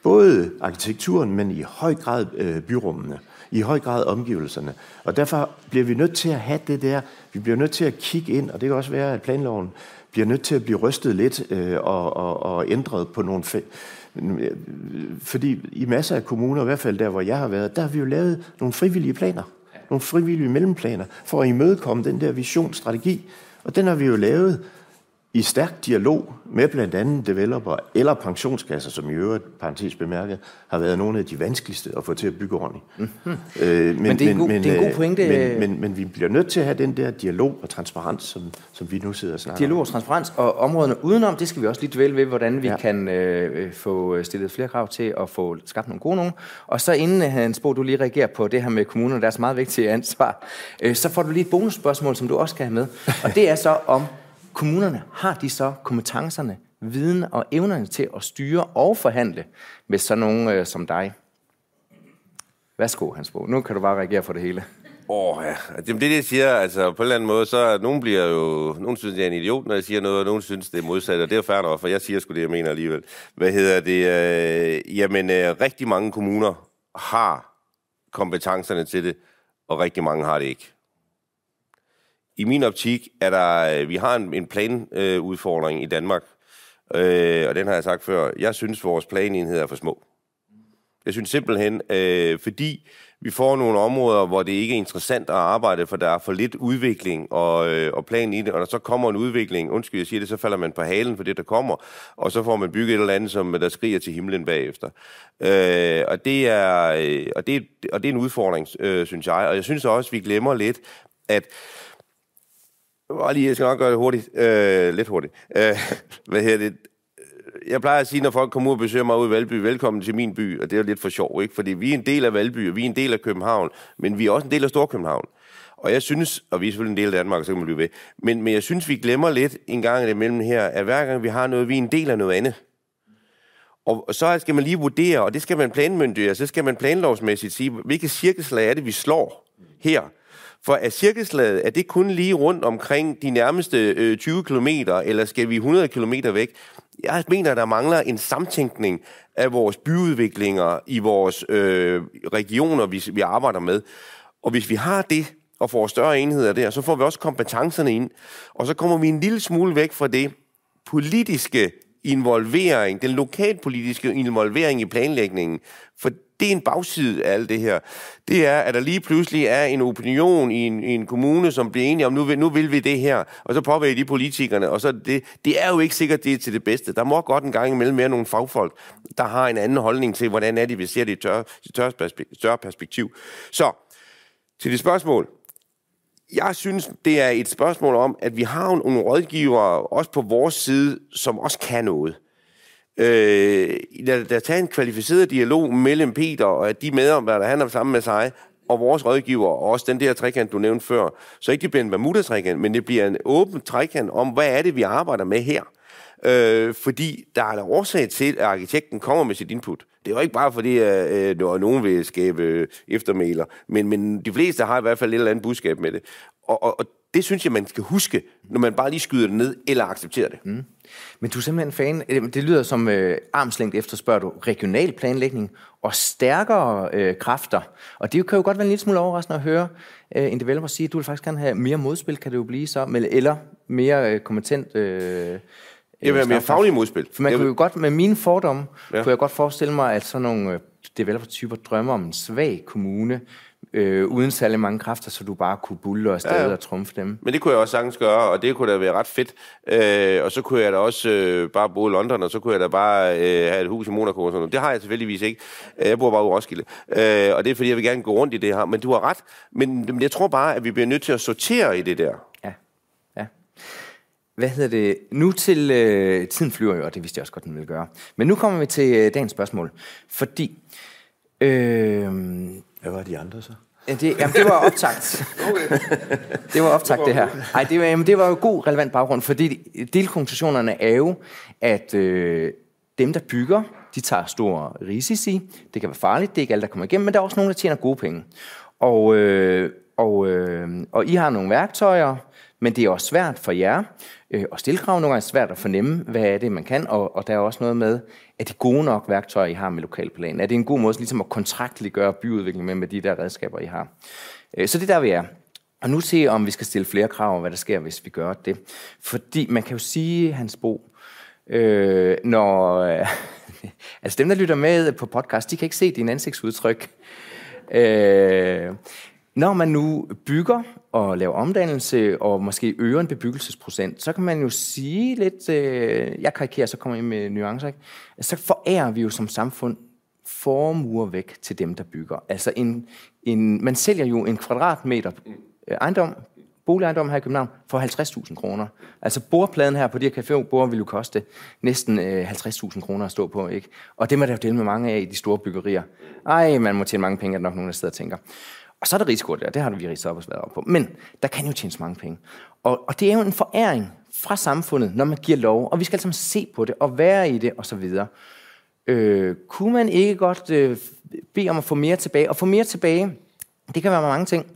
Både arkitekturen, men i høj grad øh, byrummene i høj grad omgivelserne. Og derfor bliver vi nødt til at have det der, vi bliver nødt til at kigge ind, og det kan også være, at planloven bliver nødt til at blive rystet lidt øh, og, og, og ændret på nogle... Fæ- fordi i masser af kommuner, i hvert fald der, hvor jeg har været, der har vi jo lavet nogle frivillige planer. Nogle frivillige mellemplaner for at imødekomme den der visionsstrategi. Og den har vi jo lavet i stærk dialog med blandt andet developer eller pensionskasser, som i øvrigt, parentes bemærket, har været nogle af de vanskeligste at få til at bygge ordentligt. Mm-hmm. Øh, men, men det er en god, men, det er en god øh, pointe. Men, men, øh. men, men vi bliver nødt til at have den der dialog og transparens, som, som vi nu sidder og snakker Dialog og transparens, og områderne udenom, det skal vi også lige dvæle ved, hvordan vi ja. kan øh, øh få stillet flere krav til at få skabt nogle gode nogen. Og så inden, Hans Bo, du lige reagerer på det her med kommunerne, deres meget vigtige ansvar, øh, så får du lige et bonusspørgsmål, som du også skal have med. Og det er så om Kommunerne har de så kompetencerne, viden og evnerne til at styre og forhandle med sådan nogen øh, som dig. Værsgo, Hans Bo. Nu kan du bare reagere for det hele. Åh, oh, ja. Det er det, jeg siger. Altså, på en eller anden måde, så er, nogen bliver jo... Nogen synes, jeg er en idiot, når jeg siger noget, og nogen synes, det er modsat, og det er færdigt, for jeg siger sgu det, jeg mener alligevel. Hvad hedder det? Øh, jamen, øh, rigtig mange kommuner har kompetencerne til det, og rigtig mange har det ikke i min optik er der, øh, vi har en, en planudfordring øh, i Danmark, øh, og den har jeg sagt før. Jeg synes, vores planenheder er for små. Jeg synes simpelthen, øh, fordi vi får nogle områder, hvor det ikke er interessant at arbejde, for der er for lidt udvikling og, øh, og plan i det, og når så kommer en udvikling, undskyld, jeg siger det, så falder man på halen for det, der kommer, og så får man bygget et eller andet, som der skriger til himlen bagefter. Øh, og, det er, øh, og, det, og det er en udfordring, øh, synes jeg, og jeg synes også, vi glemmer lidt, at bare lige, jeg skal nok gøre det hurtigt. Øh, lidt hurtigt. Øh, hvad hedder det? Jeg plejer at sige, når folk kommer ud og besøger mig ude i Valby, velkommen til min by, og det er lidt for sjov, ikke? Fordi vi er en del af Valby, og vi er en del af København, men vi er også en del af Storkøbenhavn. Og jeg synes, og vi er selvfølgelig en del af Danmark, så kan man blive ved, men, men jeg synes, vi glemmer lidt en gang imellem her, at hver gang vi har noget, vi er en del af noget andet. Og, og så skal man lige vurdere, og det skal man planmyndige, og så skal man planlovsmæssigt sige, hvilke cirkelslag er det, vi slår her? For er cirkelslaget, er det kun lige rundt omkring de nærmeste øh, 20 km, eller skal vi 100 km væk? Jeg mener, der mangler en samtænkning af vores byudviklinger i vores øh, regioner, vi, vi arbejder med. Og hvis vi har det, og får større enheder der, så får vi også kompetencerne ind, og så kommer vi en lille smule væk fra det politiske involvering, den lokalpolitiske involvering i planlægningen. For det er en bagside af alt det her. Det er, at der lige pludselig er en opinion i en, i en kommune, som bliver enige om, nu vil, nu vil vi det her, og så påvirker de politikerne, og så det, det er jo ikke sikkert, det er til det bedste. Der må godt en gang imellem være nogle fagfolk, der har en anden holdning til, hvordan er det, vi ser det i tør, tør større perspektiv. Så, til det spørgsmål. Jeg synes, det er et spørgsmål om, at vi har nogle rådgivere, også på vores side, som også kan noget. Øh, lad, lad tage en kvalificeret dialog mellem Peter og de medarbejdere, han er sammen med sig, og vores rådgiver, og også den der trekant, du nævnte før. Så ikke det bliver en Bermuda-trekant, men det bliver en åben trekant om, hvad er det, vi arbejder med her. Øh, fordi der er en årsag til, at arkitekten kommer med sit input. Det er jo ikke bare fordi, at øh, nogen vil skabe øh, eftermæler, men, men de fleste har i hvert fald et eller andet budskab med det. Og, og, og det synes jeg, man skal huske, når man bare lige skyder det ned eller accepterer det. Mm. Men du er simpelthen fan, det lyder som øh, armslængde efter, spørger du, regional planlægning og stærkere øh, kræfter. Og det kan jo godt være en lille smule overraskende at høre øh, en developer sige, at du vil faktisk gerne have mere modspil, kan det jo blive så, eller mere øh, kompetent øh, jeg vil have mere faglige modspil. For man jeg kunne vil... jo godt, med mine fordomme, ja. kunne jeg godt forestille mig, at sådan nogle øh, developer-typer drømmer om en svag kommune, øh, uden særlig mange kræfter, så du bare kunne bulle og stadig ja, ja. og trumfe dem. Men det kunne jeg også sagtens gøre, og det kunne da være ret fedt. Øh, og så kunne jeg da også øh, bare bo i London, og så kunne jeg da bare øh, have et hus i Monaco og sådan noget. Det har jeg selvfølgelig ikke. Øh, jeg bor bare i Roskilde. Øh, og det er fordi, jeg vil gerne gå rundt i det her. Men du har ret. Men, men jeg tror bare, at vi bliver nødt til at sortere i det der. Hvad hedder det? Nu til... Øh, tiden flyver jo, og det vidste jeg også godt, den ville gøre. Men nu kommer vi til øh, dagens spørgsmål. Fordi... Øh, Hvad var de andre så? Det, jamen, det var optagt. Okay. Det var optagt, det, det her. Ej, det, var, jamen, det var jo god relevant baggrund, fordi delkonklusionerne er jo, at øh, dem, der bygger, de tager store risici. Det kan være farligt, det er ikke alle, der kommer igennem, men der er også nogen, der tjener gode penge. Og, øh, og, øh, og I har nogle værktøjer, men det er også svært for jer øh, at stille krav. Nogle gange er svært at fornemme, hvad er det, man kan, og, og der er også noget med, er de gode nok værktøjer, I har med lokalplanen? Er det en god måde ligesom at kontraktligt gøre byudvikling med, med de der redskaber, I har? Øh, så det er der, vi er. Og nu se, om vi skal stille flere krav, og hvad der sker, hvis vi gør det. Fordi man kan jo sige, Hans Bo, øh, når... Øh, altså dem, der lytter med på podcast, de kan ikke se din ansigtsudtryk. Øh, når man nu bygger at lave omdannelse og måske øge en bebyggelsesprocent, så kan man jo sige lidt, øh, jeg karikerer, så kommer jeg med nuancer, ikke? Altså, så forærer vi jo som samfund formuer væk til dem, der bygger. Altså en, en, man sælger jo en kvadratmeter øh, ejendom, boligejendom her i København, for 50.000 kroner. Altså bordpladen her på de her cafébord ville jo koste næsten 50.000 øh, kroner at stå på, ikke? Og det må der jo dele med mange af i de store byggerier. Ej, man må tjene mange penge, at nok nogen, der sidder og tænker. Og så er der risiko der, det har vi rigtig også været op på. Men der kan jo tjenes mange penge. Og, og det er jo en foræring fra samfundet, når man giver lov, og vi skal altså se på det, og være i det, og så videre. Øh, kunne man ikke godt øh, bede om at få mere tilbage? Og få mere tilbage, det kan være mange ting.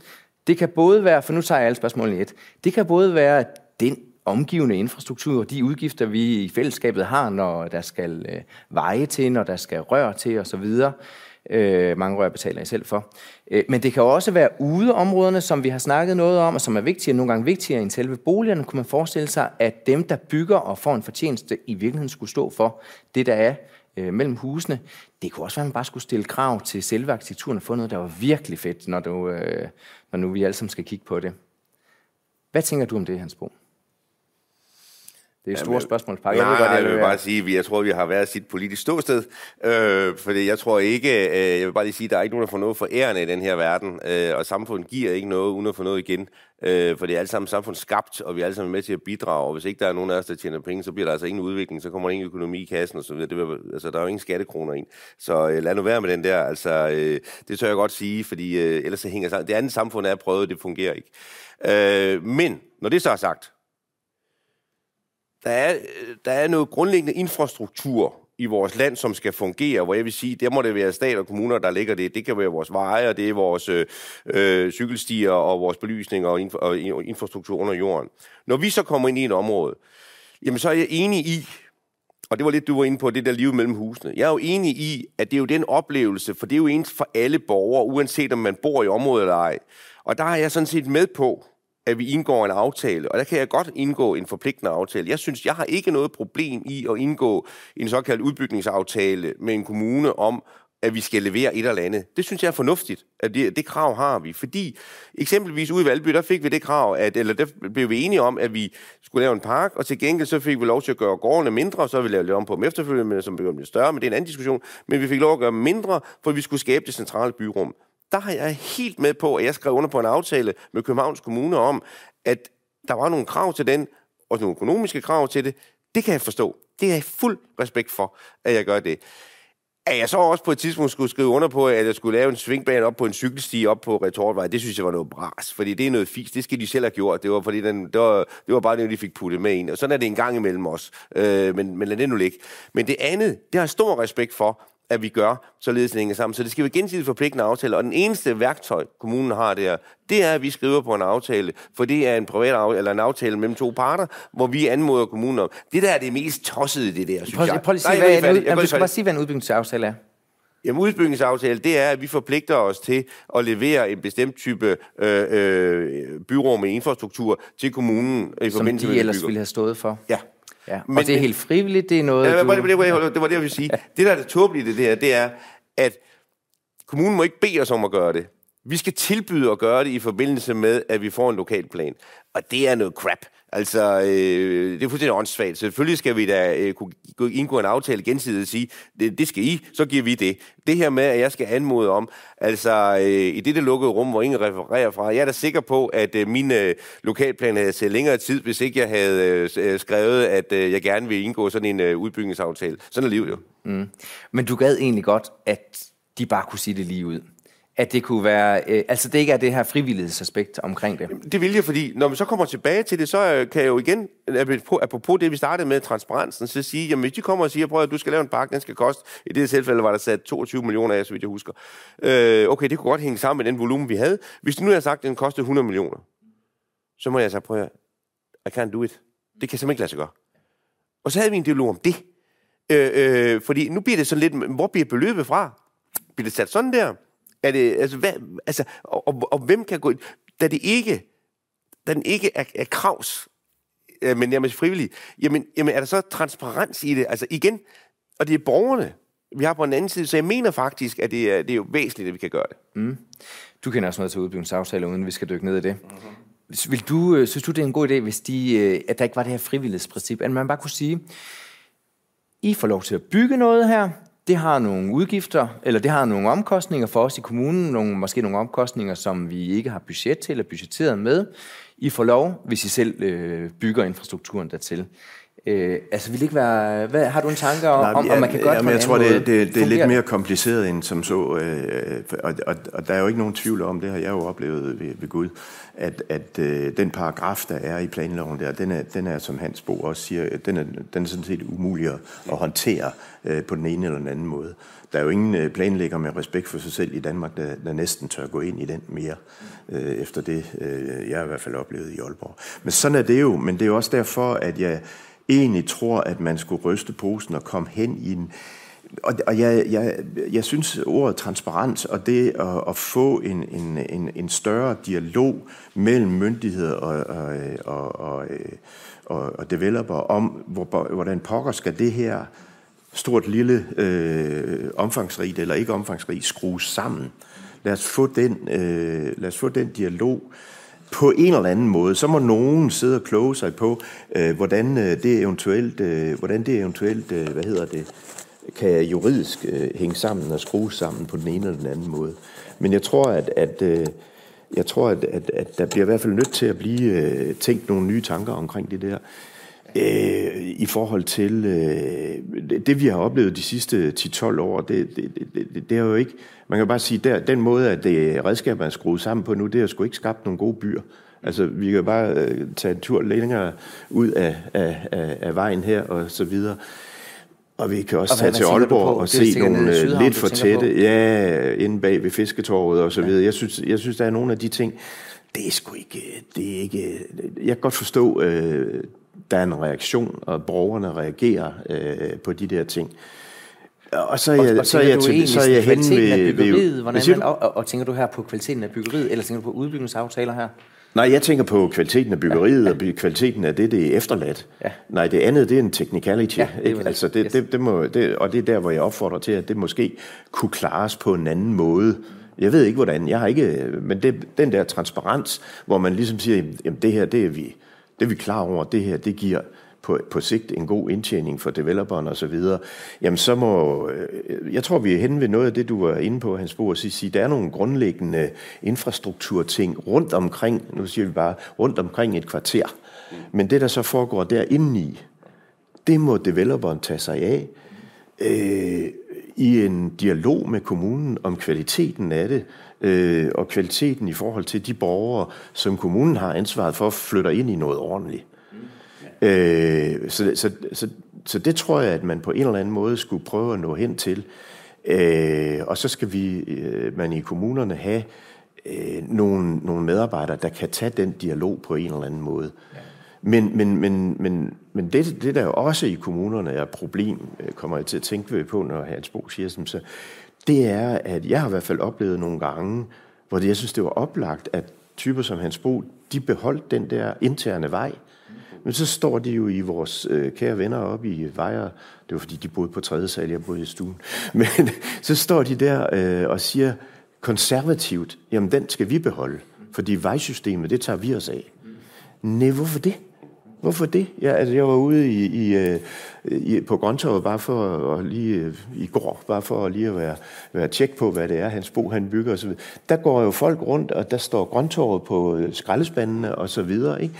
Det kan både være, for nu tager jeg alle spørgsmålene i et, det kan både være den omgivende infrastruktur, de udgifter, vi i fællesskabet har, når der skal øh, veje til, når der skal rør til osv., Øh, mange rør betaler I selv for. Øh, men det kan også være udeområderne, som vi har snakket noget om, og som er vigtige, nogle gange vigtigere end selve boligerne, kunne man forestille sig, at dem, der bygger og får en fortjeneste, i virkeligheden skulle stå for det, der er øh, mellem husene. Det kunne også være, at man bare skulle stille krav til selve arkitekturen og få noget, der var virkelig fedt, når, du, øh, når nu vi alle sammen skal kigge på det. Hvad tænker du om det, Hans Bo? Det er et stort spørgsmål. Nej, jeg, godt, jeg, jeg vil bare sige, at jeg tror, at vi har været sit politisk ståsted. Øh, fordi jeg tror ikke, øh, jeg vil bare lige sige, at der er ikke nogen, der får noget for ærende i den her verden. Øh, og samfundet giver ikke noget, uden at få noget igen. Øh, for det er alt sammen samfund skabt, og vi er alle sammen med til at bidrage. Og hvis ikke der er nogen af os, der tjener penge, så bliver der altså ingen udvikling, så kommer der ingen økonomi i kassen osv. Det vil, altså, der er jo ingen skattekroner ind. Så øh, lad nu være med den der. Altså, øh, det tør jeg godt sige, fordi øh, ellers så hænger sammen. Det andet samfund er prøvet, det fungerer ikke. Øh, men når det så er sagt, der er, der er noget grundlæggende infrastruktur i vores land, som skal fungere, hvor jeg vil sige, der må det være stat og kommuner, der ligger det. Det kan være vores veje, og det er vores øh, øh cykelstier og vores belysninger og, inf- og infrastruktur under jorden. Når vi så kommer ind i et område, jamen så er jeg enig i, og det var lidt, du var inde på, det der liv mellem husene. Jeg er jo enig i, at det er jo den oplevelse, for det er jo ens for alle borgere, uanset om man bor i området eller ej. Og der er jeg sådan set med på, at vi indgår en aftale, og der kan jeg godt indgå en forpligtende aftale. Jeg synes, jeg har ikke noget problem i at indgå en såkaldt udbygningsaftale med en kommune om, at vi skal levere et eller andet. Det synes jeg er fornuftigt, at det, det krav har vi. Fordi eksempelvis ude i Valby, der fik vi det krav, at, eller der blev vi enige om, at vi skulle lave en park, og til gengæld så fik vi lov til at gøre gårdene mindre, og så vi lavet lidt om på dem efterfølgende, som blev lidt større, men det er en anden diskussion. Men vi fik lov at gøre mindre, for vi skulle skabe det centrale byrum der har jeg helt med på, at jeg skrev under på en aftale med Københavns Kommune om, at der var nogle krav til den, og nogle økonomiske krav til det. Det kan jeg forstå. Det er jeg fuld respekt for, at jeg gør det. At jeg så også på et tidspunkt skulle skrive under på, at jeg skulle lave en svingbane op på en cykelsti op på retortvej, det synes jeg var noget bras, fordi det er noget fisk, det skal de selv have gjort. Det var, fordi den, det var, det var bare det, de fik puttet med ind. og sådan er det en gang imellem os. Øh, men, men lad det nu ligge. Men det andet, det har jeg stor respekt for, at vi gør, således det hænger sammen. Så det skal være gensidigt forpligtende aftaler, og den eneste værktøj, kommunen har der, det er, at vi skriver på en aftale, for det er en privat aftale, eller en aftale mellem to parter, hvor vi anmoder kommunen om. Det der er det mest tossede, det der, synes prøv, jeg. Prøv lige at sige, hvad, en, du sige, hvad en udbygningsaftale er. Jamen, udbygningsaftale, det er, at vi forpligter os til at levere en bestemt type øh, øh, byrum med infrastruktur til kommunen. I Som de ellers ville have stået for. Ja. Ja. Men, det er helt frivilligt, det er noget... Ja, du... det, var, det var det, jeg ville sige. Det, der er det tåbelige det der, det er, at kommunen må ikke bede os om at gøre det. Vi skal tilbyde at gøre det i forbindelse med, at vi får en lokalplan. Og det er noget crap. Altså, øh, det er fuldstændig åndssvagt. Selvfølgelig skal vi da øh, kunne indgå en aftale gensidigt og sige, det, det skal I, så giver vi det. Det her med, at jeg skal anmode om, altså øh, i det lukkede rum, hvor ingen refererer fra, jeg er da sikker på, at øh, min øh, lokalplan havde set længere tid, hvis ikke jeg havde øh, øh skrevet, at øh, jeg gerne ville indgå sådan en øh, udbygningsaftale. Sådan er livet jo. Mm. Men du gad egentlig godt, at de bare kunne sige det lige ud at det kunne være, øh, altså det ikke er det her frivillighedsaspekt omkring det. Det vil jeg, fordi når man så kommer tilbage til det, så øh, kan jeg jo igen, apropos det, vi startede med transparensen, så sige, jamen hvis de kommer og siger, prøv at du skal lave en park, den skal koste, i det tilfælde var der sat 22 millioner af, så vidt jeg husker. Øh, okay, det kunne godt hænge sammen med den volumen, vi havde. Hvis du nu har sagt, at den kostede 100 millioner, så må jeg så prøve at, I can't do it. Det kan simpelthen ikke lade sig gøre. Og så havde vi en dialog om det. Øh, øh, fordi nu bliver det sådan lidt, hvor bliver beløbet fra? Bliver det sat sådan der? Er det, altså, hvad, altså, og, og, og, hvem kan gå ind? Da det ikke, da den ikke er, er kravs, øh, men nærmest frivillig, jamen, jamen er der så transparens i det? Altså igen, og det er borgerne, vi har på en anden side, så jeg mener faktisk, at det er, det er jo væsentligt, at vi kan gøre det. Mm. Du kender også noget til udbygningsaftaler, uden vi skal dykke ned i det. Mm-hmm. Vil du, øh, synes du, det er en god idé, hvis de, øh, at der ikke var det her frivillighedsprincip, at man bare kunne sige, I får lov til at bygge noget her, det har nogle udgifter, eller det har nogle omkostninger for os i kommunen, nogle, måske nogle omkostninger, som vi ikke har budget til eller budgetteret med. I får lov, hvis I selv øh, bygger infrastrukturen dertil. Øh, altså vil ikke være, hvad, har du en tanke om, Nej, om, om man kan godt det Jeg tror, det, det, det er lidt mere kompliceret end som så, øh, og, og, og der er jo ikke nogen tvivl om, det har jeg jo oplevet ved, ved Gud, at, at øh, den paragraf, der er i planloven der, den er, den er som Hans Bo også siger, den er, den er sådan set umulig at, håndtere øh, på den ene eller den anden måde. Der er jo ingen øh, planlægger med respekt for sig selv i Danmark, der, der næsten tør gå ind i den mere, øh, efter det, øh, jeg i hvert fald oplevede i Aalborg. Men sådan er det jo, men det er jo også derfor, at jeg egentlig tror, at man skulle ryste posen og komme hen i en... Og, og jeg, jeg, jeg synes, ordet transparens og det at, at få en, en, en, en større dialog mellem myndigheder og, og, og, og, og, og developer om, hvor, hvordan pokker skal det her stort, lille, øh, omfangsrigt eller ikke omfangsrigt skrues sammen. Lad os få den, øh, lad os få den dialog. Øh, på en eller anden måde, så må nogen sidde og kloge sig på, øh, hvordan øh, det eventuelt, øh, hvordan det eventuelt øh, hvad hedder det, kan juridisk øh, hænge sammen og skrue sammen på den ene eller den anden måde. Men jeg tror, at, at øh, jeg tror, at, at, at der bliver i hvert fald nødt til at blive øh, tænkt nogle nye tanker omkring det der. Øh, i forhold til øh, det, vi har oplevet de sidste 10-12 år, det, det, det, det, det er jo ikke... Man kan bare sige, der, den måde, at det redskaber er skruet sammen på nu, det har sgu ikke skabt nogle gode byer. Altså, vi kan bare øh, tage en tur længere ud af, af, af, af vejen her, og så videre. Og vi kan også og tage til Aalborg og se nogle øh, Sydhavn, lidt for tætte, på. ja, inde bag ved Fisketorvet og så videre. Ja. Jeg synes, jeg synes, der er nogle af de ting, det er sgu ikke, øh, det er ikke, jeg kan godt forstå øh, der er en reaktion, og borgerne reagerer øh, på de der ting. Og så er jeg, og, og så er jeg, til, så er jeg hen ved... ved hvordan man, og, og tænker du her på kvaliteten af byggeriet, eller tænker du på udbygningsaftaler her? Nej, jeg tænker på kvaliteten af byggeriet ja, ja. og kvaliteten af det, det er efterladt. Ja. Nej, det andet, det er en technicality. Altså det, det, det må, det, og det er der, hvor jeg opfordrer til, at det måske kunne klares på en anden måde. Jeg ved ikke, hvordan. Jeg har ikke... Men det, den der transparens, hvor man ligesom siger, jamen det her, det er vi det er vi klar over, det her det giver på, på sigt en god indtjening for developeren osv., jamen så må, øh, jeg tror vi er henne ved noget af det, du var inde på, Hans Bo, og sige, der er nogle grundlæggende infrastrukturting rundt omkring, nu siger vi bare, rundt omkring et kvarter. Men det, der så foregår der indeni, det må developeren tage sig af øh, i en dialog med kommunen om kvaliteten af det, øh, og kvaliteten i forhold til de borgere, som kommunen har ansvaret for, flytter ind i noget ordentligt. Mm. Øh, så, så, så, så det tror jeg, at man på en eller anden måde skulle prøve at nå hen til. Øh, og så skal vi, øh, man i kommunerne have øh, nogle, nogle medarbejdere, der kan tage den dialog på en eller anden måde. Men, men, men, men, men det, det, der jo også i kommunerne er et problem, øh, kommer jeg til at tænke på, når Hans Bo siger, som så det er, at jeg har i hvert fald oplevet nogle gange, hvor det, jeg synes, det var oplagt, at typer som Hans Bo, de beholdt den der interne vej. Men så står de jo i vores øh, kære venner op i vejer. Det var fordi, de boede på tredje sal, jeg boede i stuen. Men så står de der øh, og siger konservativt, jamen den skal vi beholde, fordi vejsystemet, det tager vi os af. Nej, hvorfor det? Hvorfor det? Ja, altså, jeg var ude i, i, øh, i, på Grøntorvet bare for at lige øh, i går, bare for lige at være, være tjek på, hvad det er, hans bo han bygger osv. Der går jo folk rundt, og der står Grøntorvet på øh, skraldespandene og så videre, ikke?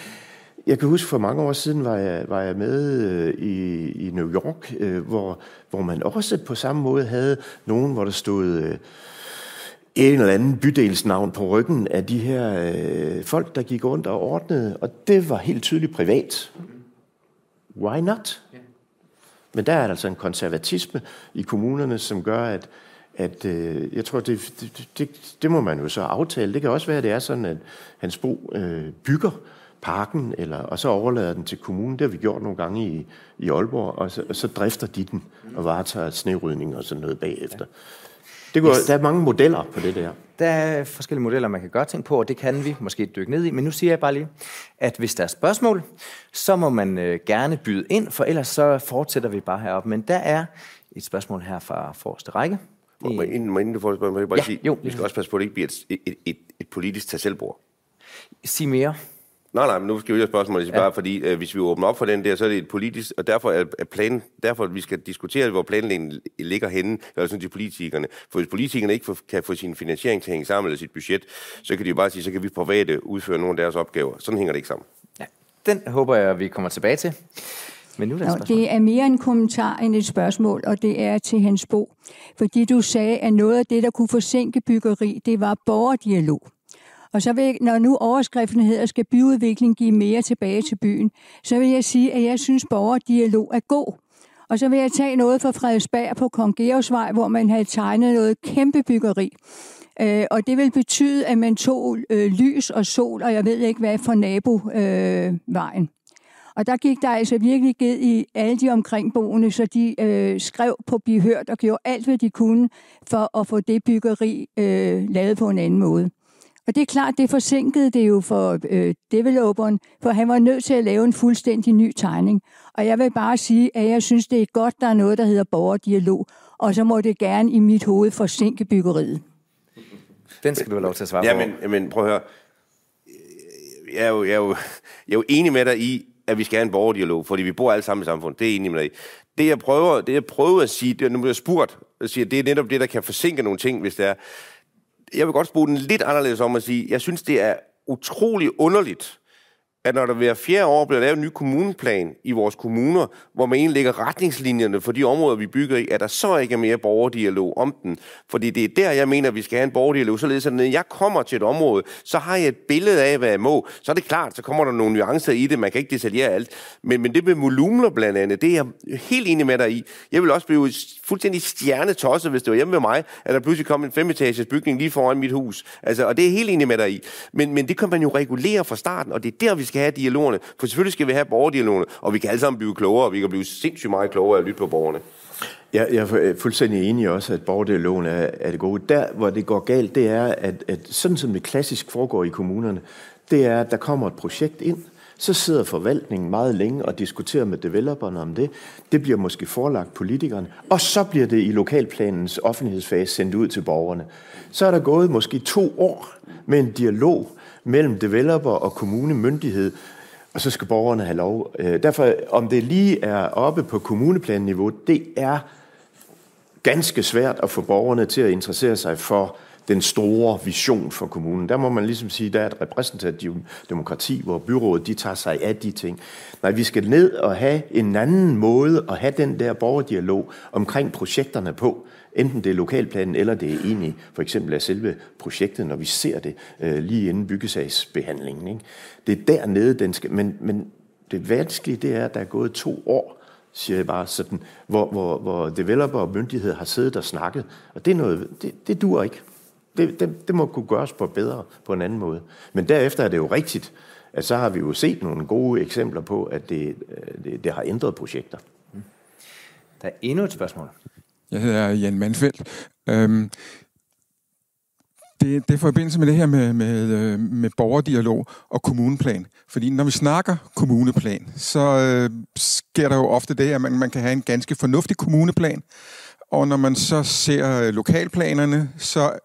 Jeg kan huske, for mange år siden var jeg, var jeg med øh, i, i New York, øh, hvor, hvor man også på samme måde havde nogen, hvor der stod... Øh, en eller anden bydelsnavn på ryggen af de her øh, folk, der gik rundt og ordnede, og det var helt tydeligt privat. Why not? Men der er altså en konservatisme i kommunerne, som gør, at, at øh, jeg tror, det, det, det, det må man jo så aftale. Det kan også være, at det er sådan, at Hans bro øh, bygger parken, eller, og så overlader den til kommunen. Det har vi gjort nogle gange i, i Aalborg, og så, og så drifter de den og varetager snerydning og sådan noget bagefter. Ja. Det kunne, der er mange modeller på det der. Der er forskellige modeller, man kan gøre ting på, og det kan vi måske dykke ned i. Men nu siger jeg bare lige, at hvis der er spørgsmål, så må man øh, gerne byde ind, for ellers så fortsætter vi bare heroppe. Men der er et spørgsmål her fra forreste række. Må, må, inden, inden du får et spørgsmål, må jeg bare ja, sige, jo. vi skal også passe på, at det ikke bliver et, et, et, et politisk tag selvbord. Sig mere. Nej, nej, men nu skal vi jo spørgsmål, ja. bare fordi, øh, hvis vi åbner op for den der, så er det et politisk, og derfor er plan, derfor vi skal diskutere, hvor planlægningen ligger henne, eller sådan til politikerne. For hvis politikerne ikke for, kan få sin finansiering til at hænge sammen, eller sit budget, så kan de jo bare sige, så kan vi private udføre nogle af deres opgaver. Sådan hænger det ikke sammen. Ja, den håber jeg, vi kommer tilbage til. Men nu er det, Nå, det er mere en kommentar end et spørgsmål, og det er til Hans Bo. Fordi du sagde, at noget af det, der kunne forsinke byggeri, det var borgerdialog. Og så vil, når nu overskriften hedder, skal byudvikling give mere tilbage til byen, så vil jeg sige, at jeg synes, borgerdialog er god. Og så vil jeg tage noget fra Frederiksberg på Kong Georgsvej, hvor man havde tegnet noget kæmpe byggeri. Øh, og det vil betyde, at man tog øh, lys og sol, og jeg ved ikke hvad, for nabovejen. Øh, vejen. og der gik der altså virkelig ged i alle de omkringboende, så de øh, skrev på Bihørt og gjorde alt, hvad de kunne for at få det byggeri øh, lavet på en anden måde. Og det er klart, det forsinkede det jo for øh, developeren, for han var nødt til at lave en fuldstændig ny tegning. Og jeg vil bare sige, at jeg synes, det er godt, der er noget, der hedder borgerdialog, og så må det gerne i mit hoved forsinke byggeriet. Den skal du have lov til at svare jamen, på. men prøv at høre. Jeg er, jo, jeg, er jo, jeg er jo enig med dig i, at vi skal have en borgerdialog, fordi vi bor alle sammen i samfundet. Det er enig med dig i. Det jeg prøver, det jeg prøver at sige, det, nu bliver jeg spurgt, jeg siger, det er netop det, der kan forsinke nogle ting, hvis det er jeg vil godt spole den lidt anderledes om at sige, jeg synes, det er utrolig underligt, at når der hver fjerde år bliver lavet en ny kommuneplan i vores kommuner, hvor man egentlig lægger retningslinjerne for de områder, vi bygger i, at der så ikke er mere borgerdialog om den. Fordi det er der, jeg mener, vi skal have en borgerdialog, således at når jeg kommer til et område, så har jeg et billede af, hvad jeg må. Så er det klart, så kommer der nogle nuancer i det, man kan ikke detaljere alt. Men, men det med volumler blandt andet, det er jeg helt enig med dig i. Jeg vil også blive fuldstændig stjernetosset, hvis det var hjemme ved mig, at der pludselig kom en femetages bygning lige foran mit hus. Altså, og det er helt enig med dig i. Men, men det kan man jo regulere fra starten, og det er der, vi skal skal have dialogerne, for selvfølgelig skal vi have borgerdialogerne, og vi kan alle sammen blive klogere, og vi kan blive sindssygt meget klogere at lytte på borgerne. Ja, jeg er fuldstændig enig også, at borgerdialogen er, er det gode. Der, hvor det går galt, det er, at, at sådan som det klassisk foregår i kommunerne, det er, at der kommer et projekt ind, så sidder forvaltningen meget længe og diskuterer med developerne om det. Det bliver måske forelagt politikerne, og så bliver det i lokalplanens offentlighedsfase sendt ud til borgerne. Så er der gået måske to år med en dialog mellem developer og kommunemyndighed, og så skal borgerne have lov. Øh, derfor, om det lige er oppe på kommuneplanniveau, det er ganske svært at få borgerne til at interessere sig for den store vision for kommunen. Der må man ligesom sige, der er et repræsentativt demokrati, hvor byrådet de tager sig af de ting. Nej, vi skal ned og have en anden måde at have den der borgerdialog omkring projekterne på. Enten det er lokalplanen, eller det er egentlig for eksempel af selve projektet, når vi ser det øh, lige inden byggesagsbehandlingen. Ikke? Det er dernede, den skal... Men, men det vanskelige, det er, at der er gået to år, siger jeg bare sådan, hvor, hvor, hvor developer og myndighed har siddet og snakket, og det, er noget, det, det dur ikke. Det, det, det må kunne gøres på bedre, på en anden måde. Men derefter er det jo rigtigt, at så har vi jo set nogle gode eksempler på, at det, øh, det, det har ændret projekter. Der er endnu et spørgsmål. Jeg hedder Jan Manfeldt. Øhm, det, det er forbindelse med det her med, med, øh, med borgerdialog og kommuneplan. Fordi når vi snakker kommuneplan, så øh, sker der jo ofte det, at man, man kan have en ganske fornuftig kommuneplan. Og når man så ser øh, lokalplanerne, så,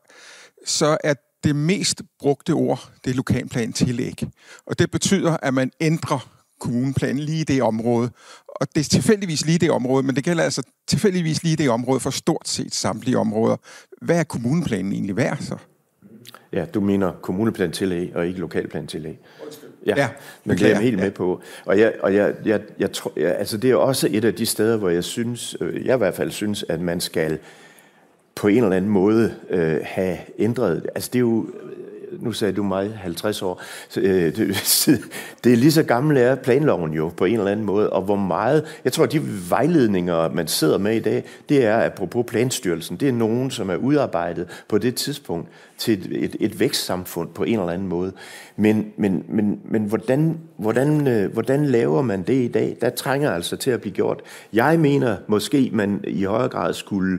så er det mest brugte ord, det er lokalplan tillæg. Og det betyder, at man ændrer kommuneplan lige i det område. Og det er tilfældigvis lige det område, men det gælder altså tilfældigvis lige det område for stort set samtlige områder. Hvad er kommuneplanen egentlig værd så? Ja, du mener kommuneplan tillæg og ikke lokalplan tillæg. Ja, ja men det er jeg helt ja. med på. Og, jeg, og jeg, jeg, jeg tror, ja, altså det er også et af de steder, hvor jeg synes, øh, jeg i hvert fald synes, at man skal på en eller anden måde øh, have ændret. Altså det er jo nu sagde du mig 50 år, øh, det er lige så gammel er planloven jo på en eller anden måde, og hvor meget, jeg tror, de vejledninger, man sidder med i dag, det er, apropos planstyrelsen, det er nogen, som er udarbejdet på det tidspunkt til et, et, et vækstsamfund på en eller anden måde. Men, men, men, men hvordan, hvordan, øh, hvordan laver man det i dag? Der trænger altså til at blive gjort. Jeg mener måske, man i højere grad skulle øh,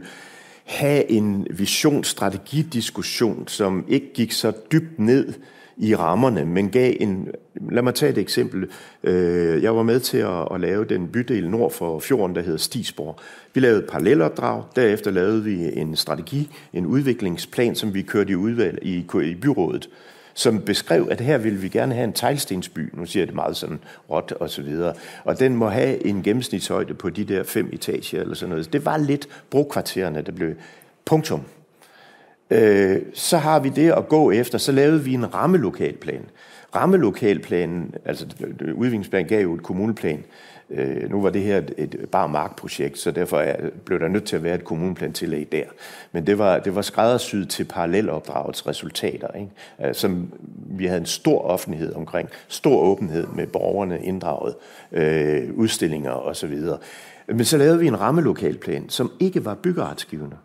have en visionsstrategidiskussion, som ikke gik så dybt ned i rammerne, men gav en... Lad mig tage et eksempel. Øh, jeg var med til at, lave den bydel nord for fjorden, der hedder Stisborg. Vi lavede et parallelopdrag, derefter lavede vi en strategi, en udviklingsplan, som vi kørte i, udvalg, i, i byrådet som beskrev, at her ville vi gerne have en teglstensby, nu siger jeg det meget sådan råt og så videre, og den må have en gennemsnitshøjde på de der fem etager eller sådan noget. Det var lidt brokvartererne, der blev punktum. Øh, så har vi det at gå efter, så lavede vi en rammelokalplan. Rammelokalplanen, altså udviklingsplanen gav jo et kommuneplan, Øh, nu var det her et, et bare markprojekt, så derfor er, blev der nødt til at være et kommuneplantillæg der. Men det var, det var skræddersyet til parallelopdragets resultater, ikke? Øh, som vi havde en stor offentlighed omkring, stor åbenhed med borgerne inddraget, øh, udstillinger osv. Men så lavede vi en rammelokalplan, som ikke var byggeretsgivende.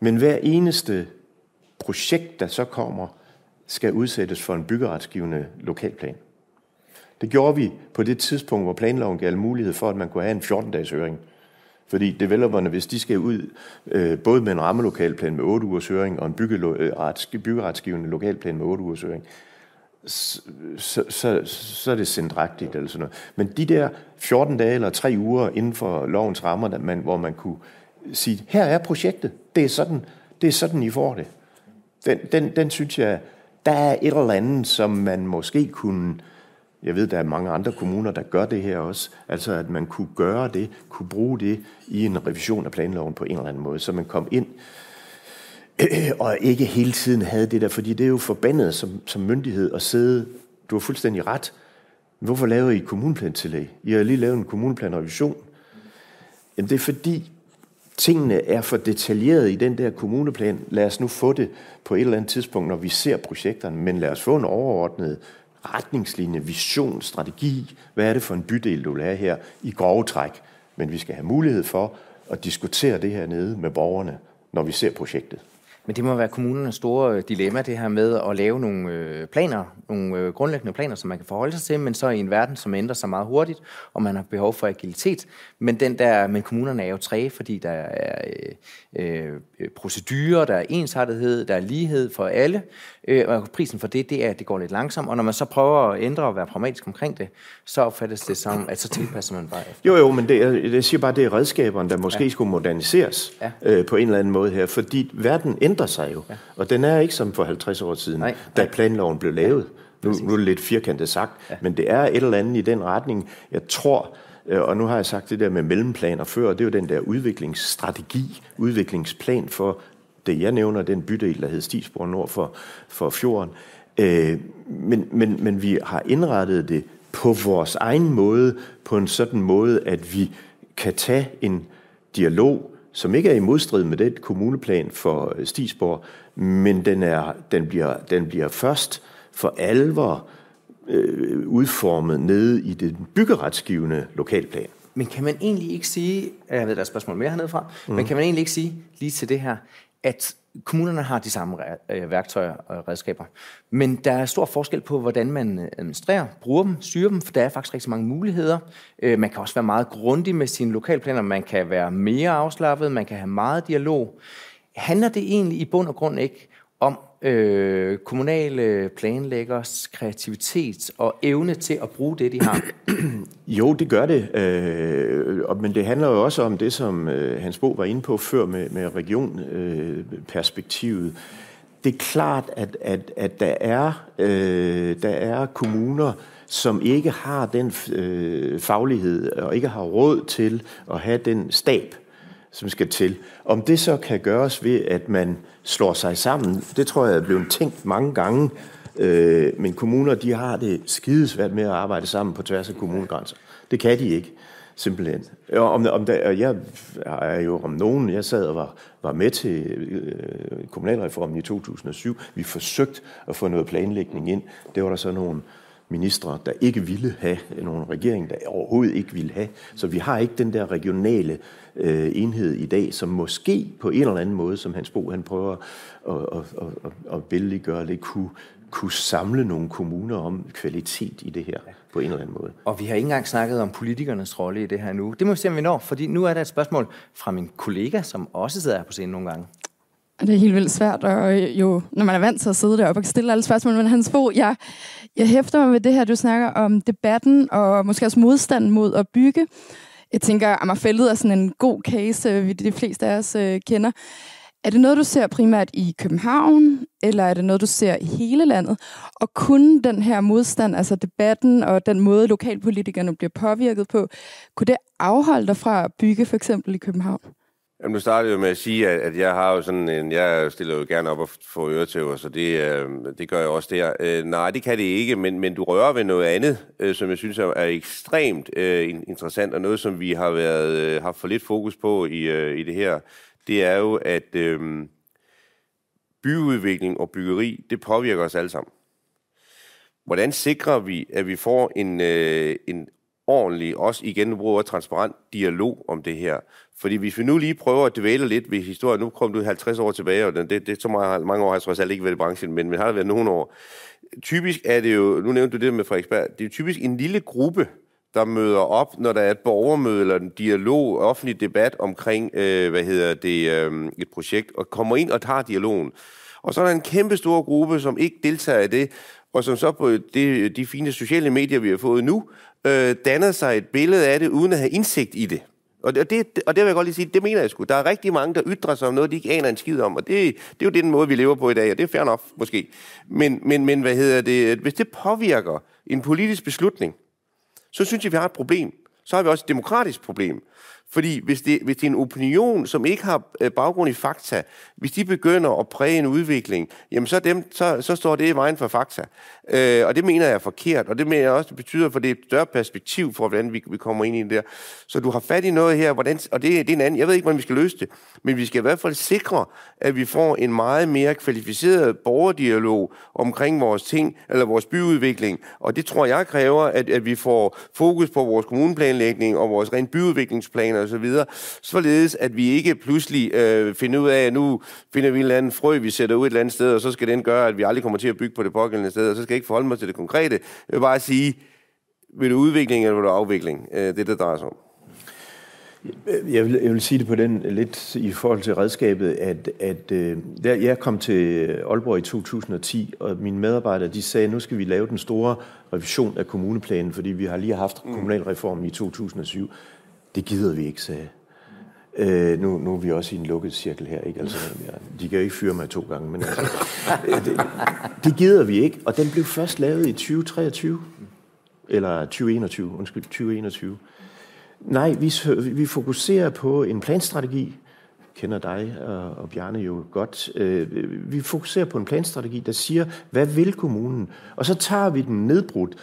Men hver eneste projekt, der så kommer, skal udsættes for en byggeretsgivende lokalplan. Det gjorde vi på det tidspunkt, hvor planloven gav mulighed for, at man kunne have en 14-dages høring. Fordi developerne, hvis de skal ud øh, både med en rammelokalplan med 8 ugers høring og en øh, byggeretsgivende lokalplan med 8 ugers høring, så, så, så er det sendrægtigt eller sådan noget. Men de der 14 dage eller 3 uger inden for lovens rammer, der man, hvor man kunne sige, her er projektet, det er sådan, det er sådan I får det. Den, den, den synes jeg, der er et eller andet, som man måske kunne øh, jeg ved, der er mange andre kommuner, der gør det her også. Altså, at man kunne gøre det, kunne bruge det i en revision af planloven på en eller anden måde, så man kom ind og ikke hele tiden havde det der, fordi det er jo forbandet som, som myndighed at sidde, du har fuldstændig ret, hvorfor laver I kommunplantillæg? I har lige lavet en kommunplanrevision. Jamen det er fordi, tingene er for detaljeret i den der kommuneplan. Lad os nu få det på et eller andet tidspunkt, når vi ser projekterne, men lad os få en overordnet retningslinje, vision, strategi. Hvad er det for en bydel, du vil have her i grove træk? Men vi skal have mulighed for at diskutere det her nede med borgerne, når vi ser projektet. Men det må være kommunernes store øh, dilemma, det her med at lave nogle øh, planer, nogle øh, grundlæggende planer, som man kan forholde sig til, men så i en verden, som ændrer sig meget hurtigt, og man har behov for agilitet. Men, den der, men kommunerne er jo træge, fordi der er øh, øh, procedurer, der er ensartethed, der er lighed for alle, Øh, og prisen for det, det er, at det går lidt langsomt, og når man så prøver at ændre og være pragmatisk omkring det, så opfattes det som, at så tilpasser man bare efter. Jo, jo, men det, er, jeg siger bare, at det er redskaberne, der måske ja. skulle moderniseres ja. øh, på en eller anden måde her, fordi verden ændrer sig jo, ja. og den er ikke som for 50 år siden, nej, da planloven blev lavet. Ja. Nu, nu er det lidt firkantet sagt, ja. men det er et eller andet i den retning. Jeg tror, øh, og nu har jeg sagt det der med mellemplaner før, og det er jo den der udviklingsstrategi, udviklingsplan for det, jeg nævner, den bydel, der hed Stisborg nord for, for fjorden. Øh, men, men, men vi har indrettet det på vores egen måde, på en sådan måde, at vi kan tage en dialog, som ikke er i modstrid med det kommuneplan for øh, Stisborg, men den, er, den, bliver, den bliver først for alvor øh, udformet nede i den byggeretsgivende lokalplan. Men kan man egentlig ikke sige, jeg ved, der er spørgsmål mere hernedefra, mm. men kan man egentlig ikke sige lige til det her, at kommunerne har de samme øh, værktøjer og redskaber. Men der er stor forskel på, hvordan man øh, administrerer, bruger dem, styrer dem, for der er faktisk rigtig mange muligheder. Øh, man kan også være meget grundig med sine lokalplaner, man kan være mere afslappet, man kan have meget dialog. Handler det egentlig i bund og grund ikke om øh, kommunale planlæggers kreativitet og evne til at bruge det, de har? Jo, det gør det. Øh, men det handler jo også om det, som øh, Hans Bo var inde på før med, med regionperspektivet. Øh, det er klart, at, at, at der, er, øh, der er kommuner, som ikke har den øh, faglighed og ikke har råd til at have den stab, som skal til. Om det så kan gøres ved, at man slår sig sammen, det tror jeg er blevet tænkt mange gange. Øh, men kommuner, de har det skidesvært med at arbejde sammen på tværs af kommunegrænser. Det kan de ikke, simpelthen. Og om, om der, og jeg er jo om nogen, jeg sad og var, var med til øh, kommunalreformen i 2007. Vi forsøgte at få noget planlægning ind. Det var der så nogle øh, ministre, der ikke ville have, nogen regering, der overhovedet ikke ville have. Så vi har ikke den der regionale øh, enhed i dag, som måske på en eller anden måde, som Hans Bo han prøver at, at, at, at billiggøre det kunne, kunne samle nogle kommuner om kvalitet i det her på en eller anden måde. Og vi har ikke engang snakket om politikernes rolle i det her nu. Det må vi se, om vi når, fordi nu er der et spørgsmål fra min kollega, som også sidder her på scenen nogle gange. Det er helt vildt svært, og jo, når man er vant til at sidde deroppe og stille alle spørgsmål, men Hans Bo, jeg, jeg hæfter mig ved det her, du snakker om debatten og måske også modstanden mod at bygge. Jeg tænker, at Amagerfældet er sådan en god case, vi de fleste af os øh, kender. Er det noget, du ser primært i København, eller er det noget, du ser i hele landet? Og kunne den her modstand, altså debatten og den måde, lokalpolitikerne bliver påvirket på, kunne det afholde dig fra at bygge for eksempel i København? Jamen, du startede jo med at sige, at, at jeg har jo sådan en, jeg stiller jo gerne op og får øretæver, så det, øh, det gør jeg også der. Øh, nej, det kan det ikke, men, men du rører ved noget andet, øh, som jeg synes er, er ekstremt øh, interessant, og noget, som vi har været, øh, haft for lidt fokus på i, øh, i det her, det er jo, at øh, byudvikling og byggeri, det påvirker os alle sammen. Hvordan sikrer vi, at vi får en, øh, en ordentlig, også igen bruger transparent dialog om det her. Fordi hvis vi nu lige prøver at dvæle lidt ved historien, nu kom du 50 år tilbage, og det, det så meget, mange år har jeg trods alt ikke været i branchen, men, men har det været nogle år. Typisk er det jo, nu nævnte du det med Frederiksberg, det er jo typisk en lille gruppe, der møder op, når der er et borgermøde eller en dialog, offentlig debat omkring, øh, hvad hedder det, øh, et projekt, og kommer ind og tager dialogen. Og så er der en kæmpe stor gruppe, som ikke deltager i det, og som så på det, de fine sociale medier, vi har fået nu, øh, danner sig et billede af det, uden at have indsigt i det. Og det, og det, og det vil jeg godt lige sige, det mener jeg sgu. Der er rigtig mange, der ytrer sig om noget, de ikke aner en skid om, og det, det er jo den måde, vi lever på i dag, og det er fair nok, måske. Men, men, men hvad hedder det? Hvis det påvirker en politisk beslutning, så synes jeg, vi har et problem. Så har vi også et demokratisk problem. Fordi hvis det, hvis det er en opinion, som ikke har øh, baggrund i fakta, hvis de begynder at præge en udvikling, jamen så, dem, så, så står det i vejen for fakta. Øh, og det mener jeg er forkert, og det mener jeg også, det betyder, for det er et større perspektiv for, hvordan vi, vi kommer ind i det der. Så du har fat i noget her, hvordan, og det, det er en anden, jeg ved ikke, hvordan vi skal løse det, men vi skal i hvert fald sikre, at vi får en meget mere kvalificeret borgerdialog omkring vores ting, eller vores byudvikling, og det tror jeg kræver, at, at vi får fokus på vores kommuneplanlægning og vores rent byudviklingsplaner, så osv., således at vi ikke pludselig øh, finder ud af, at nu finder vi en eller anden frø, vi sætter ud et eller andet sted, og så skal den gøre, at vi aldrig kommer til at bygge på det pågældende sted, og så skal jeg ikke forholde mig til det konkrete. Jeg vil bare sige, vil du udvikling eller vil du afvikling? Øh, det, der drejer sig om. Jeg vil, jeg vil sige det på den lidt i forhold til redskabet, at, at øh, der, jeg kom til Aalborg i 2010, og mine medarbejdere de sagde, at nu skal vi lave den store revision af kommuneplanen, fordi vi har lige haft mm. kommunalreformen i 2007 det gider vi ikke, sagde Øh, nu, nu er vi også i en lukket cirkel her, ikke? Altså, ja, de kan jo ikke fyre mig to gange, men altså, øh, det, det gider vi ikke. Og den blev først lavet i 2023, eller 2021, undskyld, 2021. Nej, vi, vi fokuserer på en planstrategi, kender dig og, og Bjarne jo godt. Øh, vi fokuserer på en planstrategi, der siger, hvad vil kommunen? Og så tager vi den nedbrudt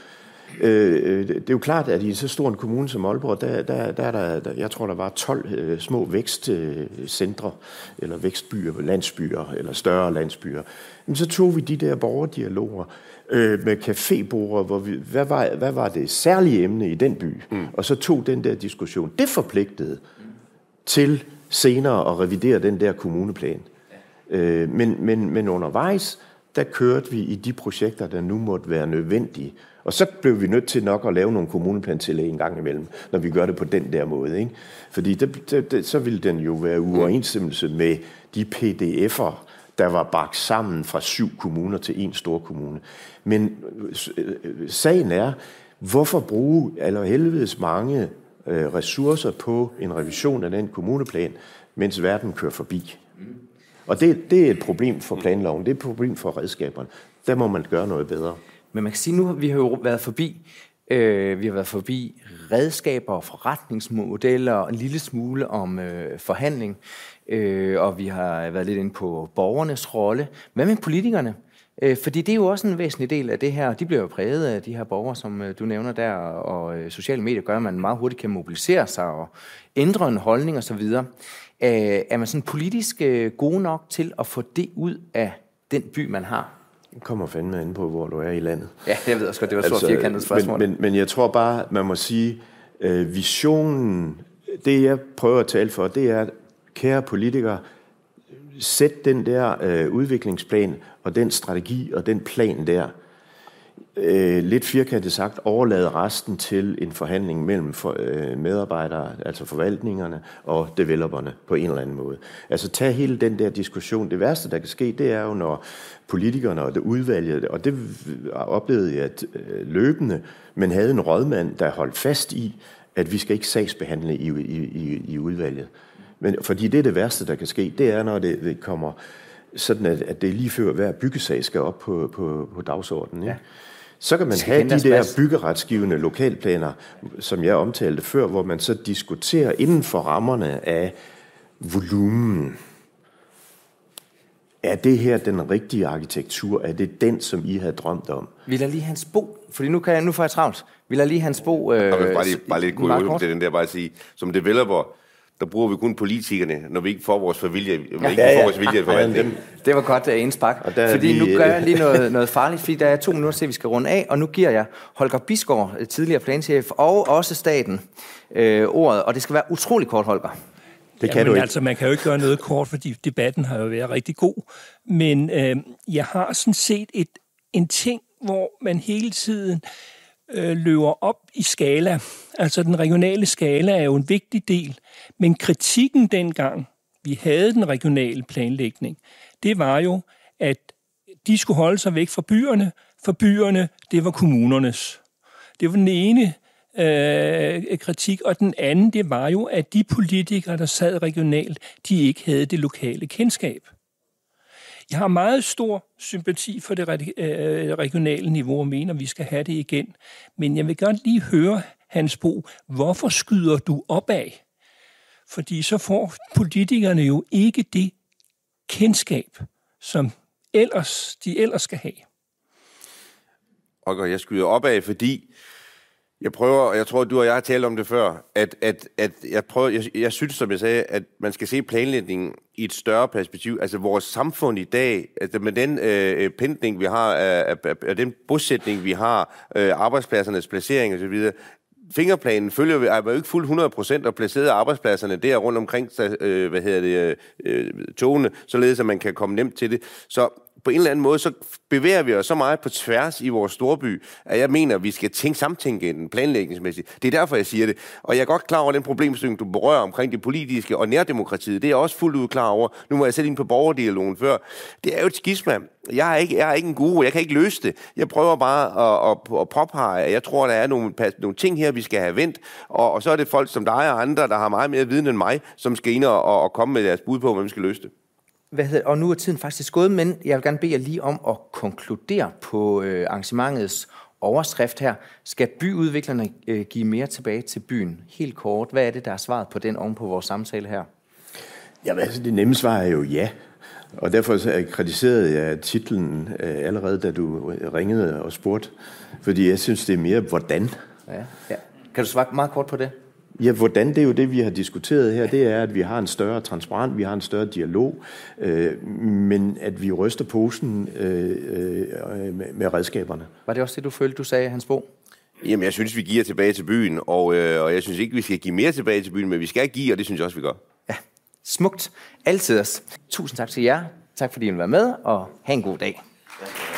Øh, øh det er jo klart, at i så stor en kommune som Aalborg, der, der, der er der, jeg tror, der var 12 øh, små vækstcentre, øh, eller vækstbyer, landsbyer, eller større landsbyer. Men så tog vi de der borgerdialoger med cafébordere, hvor vi, hvad, var, hvad var det særlige emne i den by? Mm. Og så tog den der diskussion. Det forpligtede til senere at revidere den der kommuneplan. men, men, men undervejs, der kørte vi i de projekter, der nu måtte være nødvendige. Og så blev vi nødt til nok at lave nogle kommuneplantillæg en gang imellem, når vi gør det på den der måde. Ikke? Fordi det, det, det, så ville den jo være uoverensstemmelse med de pdf'er, der var bagt sammen fra syv kommuner til en stor kommune. Men øh, øh, sagen er, hvorfor bruge allerhelvedes helvedes mange øh, ressourcer på en revision af den kommuneplan, mens verden kører forbi? Og det, det er et problem for planloven, det er et problem for redskaberne. Der må man gøre noget bedre. Men man kan sige nu, har vi har jo været forbi, øh, vi har været forbi redskaber, forretningsmodeller og en lille smule om øh, forhandling. Øh, og vi har været lidt inde på borgernes rolle. Hvad med politikerne? Øh, fordi det er jo også en væsentlig del af det her, og de bliver jo præget af de her borgere, som øh, du nævner der, og øh, sociale medier gør, at man meget hurtigt kan mobilisere sig og ændre en holdning osv. Øh, er man sådan politisk øh, god nok til at få det ud af den by, man har? Det kommer fandme ind på, hvor du er i landet. Ja, jeg ved også godt, det var et altså, firkantet spørgsmål. Men, men, men jeg tror bare, man må sige, øh, visionen, det jeg prøver at tale for, det er, kære politikere, sæt den der øh, udviklingsplan og den strategi og den plan der – øh, lidt firkantet sagt overlade resten til en forhandling mellem for, øh, medarbejdere, altså forvaltningerne og developerne på en eller anden måde. Altså tag hele den der diskussion. Det værste, der kan ske, det er jo, når politikerne og det udvalget, og det oplevede jeg at, øh, løbende, men havde en rådmand, der holdt fast i, at vi skal ikke sagsbehandle i, i, i, i udvalget. Men, fordi det er det værste, der kan ske, det er, når det, det kommer sådan, at, at det lige før hver byggesag skal op på, på, på dagsordenen. Ikke? Ja. Så kan man have de der byggeretsgivende lokalplaner, som jeg omtalte før, hvor man så diskuterer inden for rammerne af volumen. Er det her den rigtige arkitektur? Er det den, som I havde drømt om? Vil jeg lige hans bo? Fordi nu, kan jeg, nu får jeg travlt. Vil jeg lige hans bo? Øh, jeg vil bare lige, bare lige kunne det den der, bare sige, som developer, der bruger vi kun politikerne, når vi ikke får vores vilje, Ja, vi ikke ja, ja. får vores vilje at dem. Det var godt uh, indspark. Og der fordi vi, nu gør øh, jeg lige noget, noget farligt, fordi der er to minutter til, vi skal runde af, og nu giver jeg Holger Bisgaard, øh, tidligere planchef, og også staten øh, ordet, og det skal være utrolig kort, Holger. Det kan Jamen, du ikke. altså, man kan jo ikke gøre noget kort, fordi debatten har jo været rigtig god. Men øh, jeg har sådan set et, en ting, hvor man hele tiden øh, løber op i skala. Altså den regionale skala er jo en vigtig del, men kritikken dengang, vi havde den regionale planlægning, det var jo, at de skulle holde sig væk fra byerne, for byerne, det var kommunernes. Det var den ene øh, kritik, og den anden, det var jo, at de politikere, der sad regionalt, de ikke havde det lokale kendskab. Jeg har meget stor sympati for det øh, øh, regionale niveau og mener, at vi skal have det igen. Men jeg vil gerne lige høre, Hans Bo, hvorfor skyder du opad? Fordi så får politikerne jo ikke det kendskab, som ellers, de ellers skal have. Og jeg skyder opad, fordi jeg prøver, og jeg tror, du og jeg har talt om det før, at, at, at jeg, prøver, jeg, jeg synes, som jeg sagde, at man skal se planlægningen i et større perspektiv. Altså vores samfund i dag, altså med den øh, øh pendling, vi har, af, af, af den bosætning, vi har, øh, arbejdspladsernes placering osv., fingerplanen følger vi, er jo ikke fuld 100% og placeret arbejdspladserne der rundt omkring, øh, hvad hedder det, øh, øh, togene, således at man kan komme nemt til det. Så på en eller anden måde, så bevæger vi os så meget på tværs i vores storby, at jeg mener, at vi skal tænke samtænke den planlægningsmæssigt. Det er derfor, jeg siger det. Og jeg er godt klar over den problemstilling, du berører omkring det politiske og nærdemokratiet. Det er jeg også fuldt ud klar over. Nu var jeg selv ind på borgerdialogen før. Det er jo et skisma. Jeg er, ikke, jeg er ikke en guru, jeg kan ikke løse det. Jeg prøver bare at, at, at påpege, at jeg tror, der er nogle, nogle ting her, vi skal have vendt, og, og så er det folk som dig og andre, der har meget mere viden end mig, som skal ind og, og komme med deres bud på, hvordan vi skal løse det. Hvad hedder, og nu er tiden faktisk gået, men jeg vil gerne bede jer lige om at konkludere på øh, arrangementets overskrift her. Skal byudviklerne øh, give mere tilbage til byen? Helt kort, hvad er det, der er svaret på den oven på vores samtale her? Jamen altså, det nemme svar er jo ja. Og derfor så kritiserede jeg titlen øh, allerede, da du ringede og spurgte. Fordi jeg synes, det er mere hvordan. Ja. ja. Kan du svare meget kort på det? Ja, hvordan det er jo det, vi har diskuteret her, det er, at vi har en større transparent, vi har en større dialog, øh, men at vi ryster posen øh, øh, med redskaberne. Var det også det, du følte, du sagde, Hans Bo? Jamen, jeg synes, vi giver tilbage til byen, og, øh, og jeg synes ikke, vi skal give mere tilbage til byen, men vi skal give, og det synes jeg også, vi gør. Ja, smukt. Altid os. Tusind tak til jer. Tak fordi I var med, og have en god dag. Ja.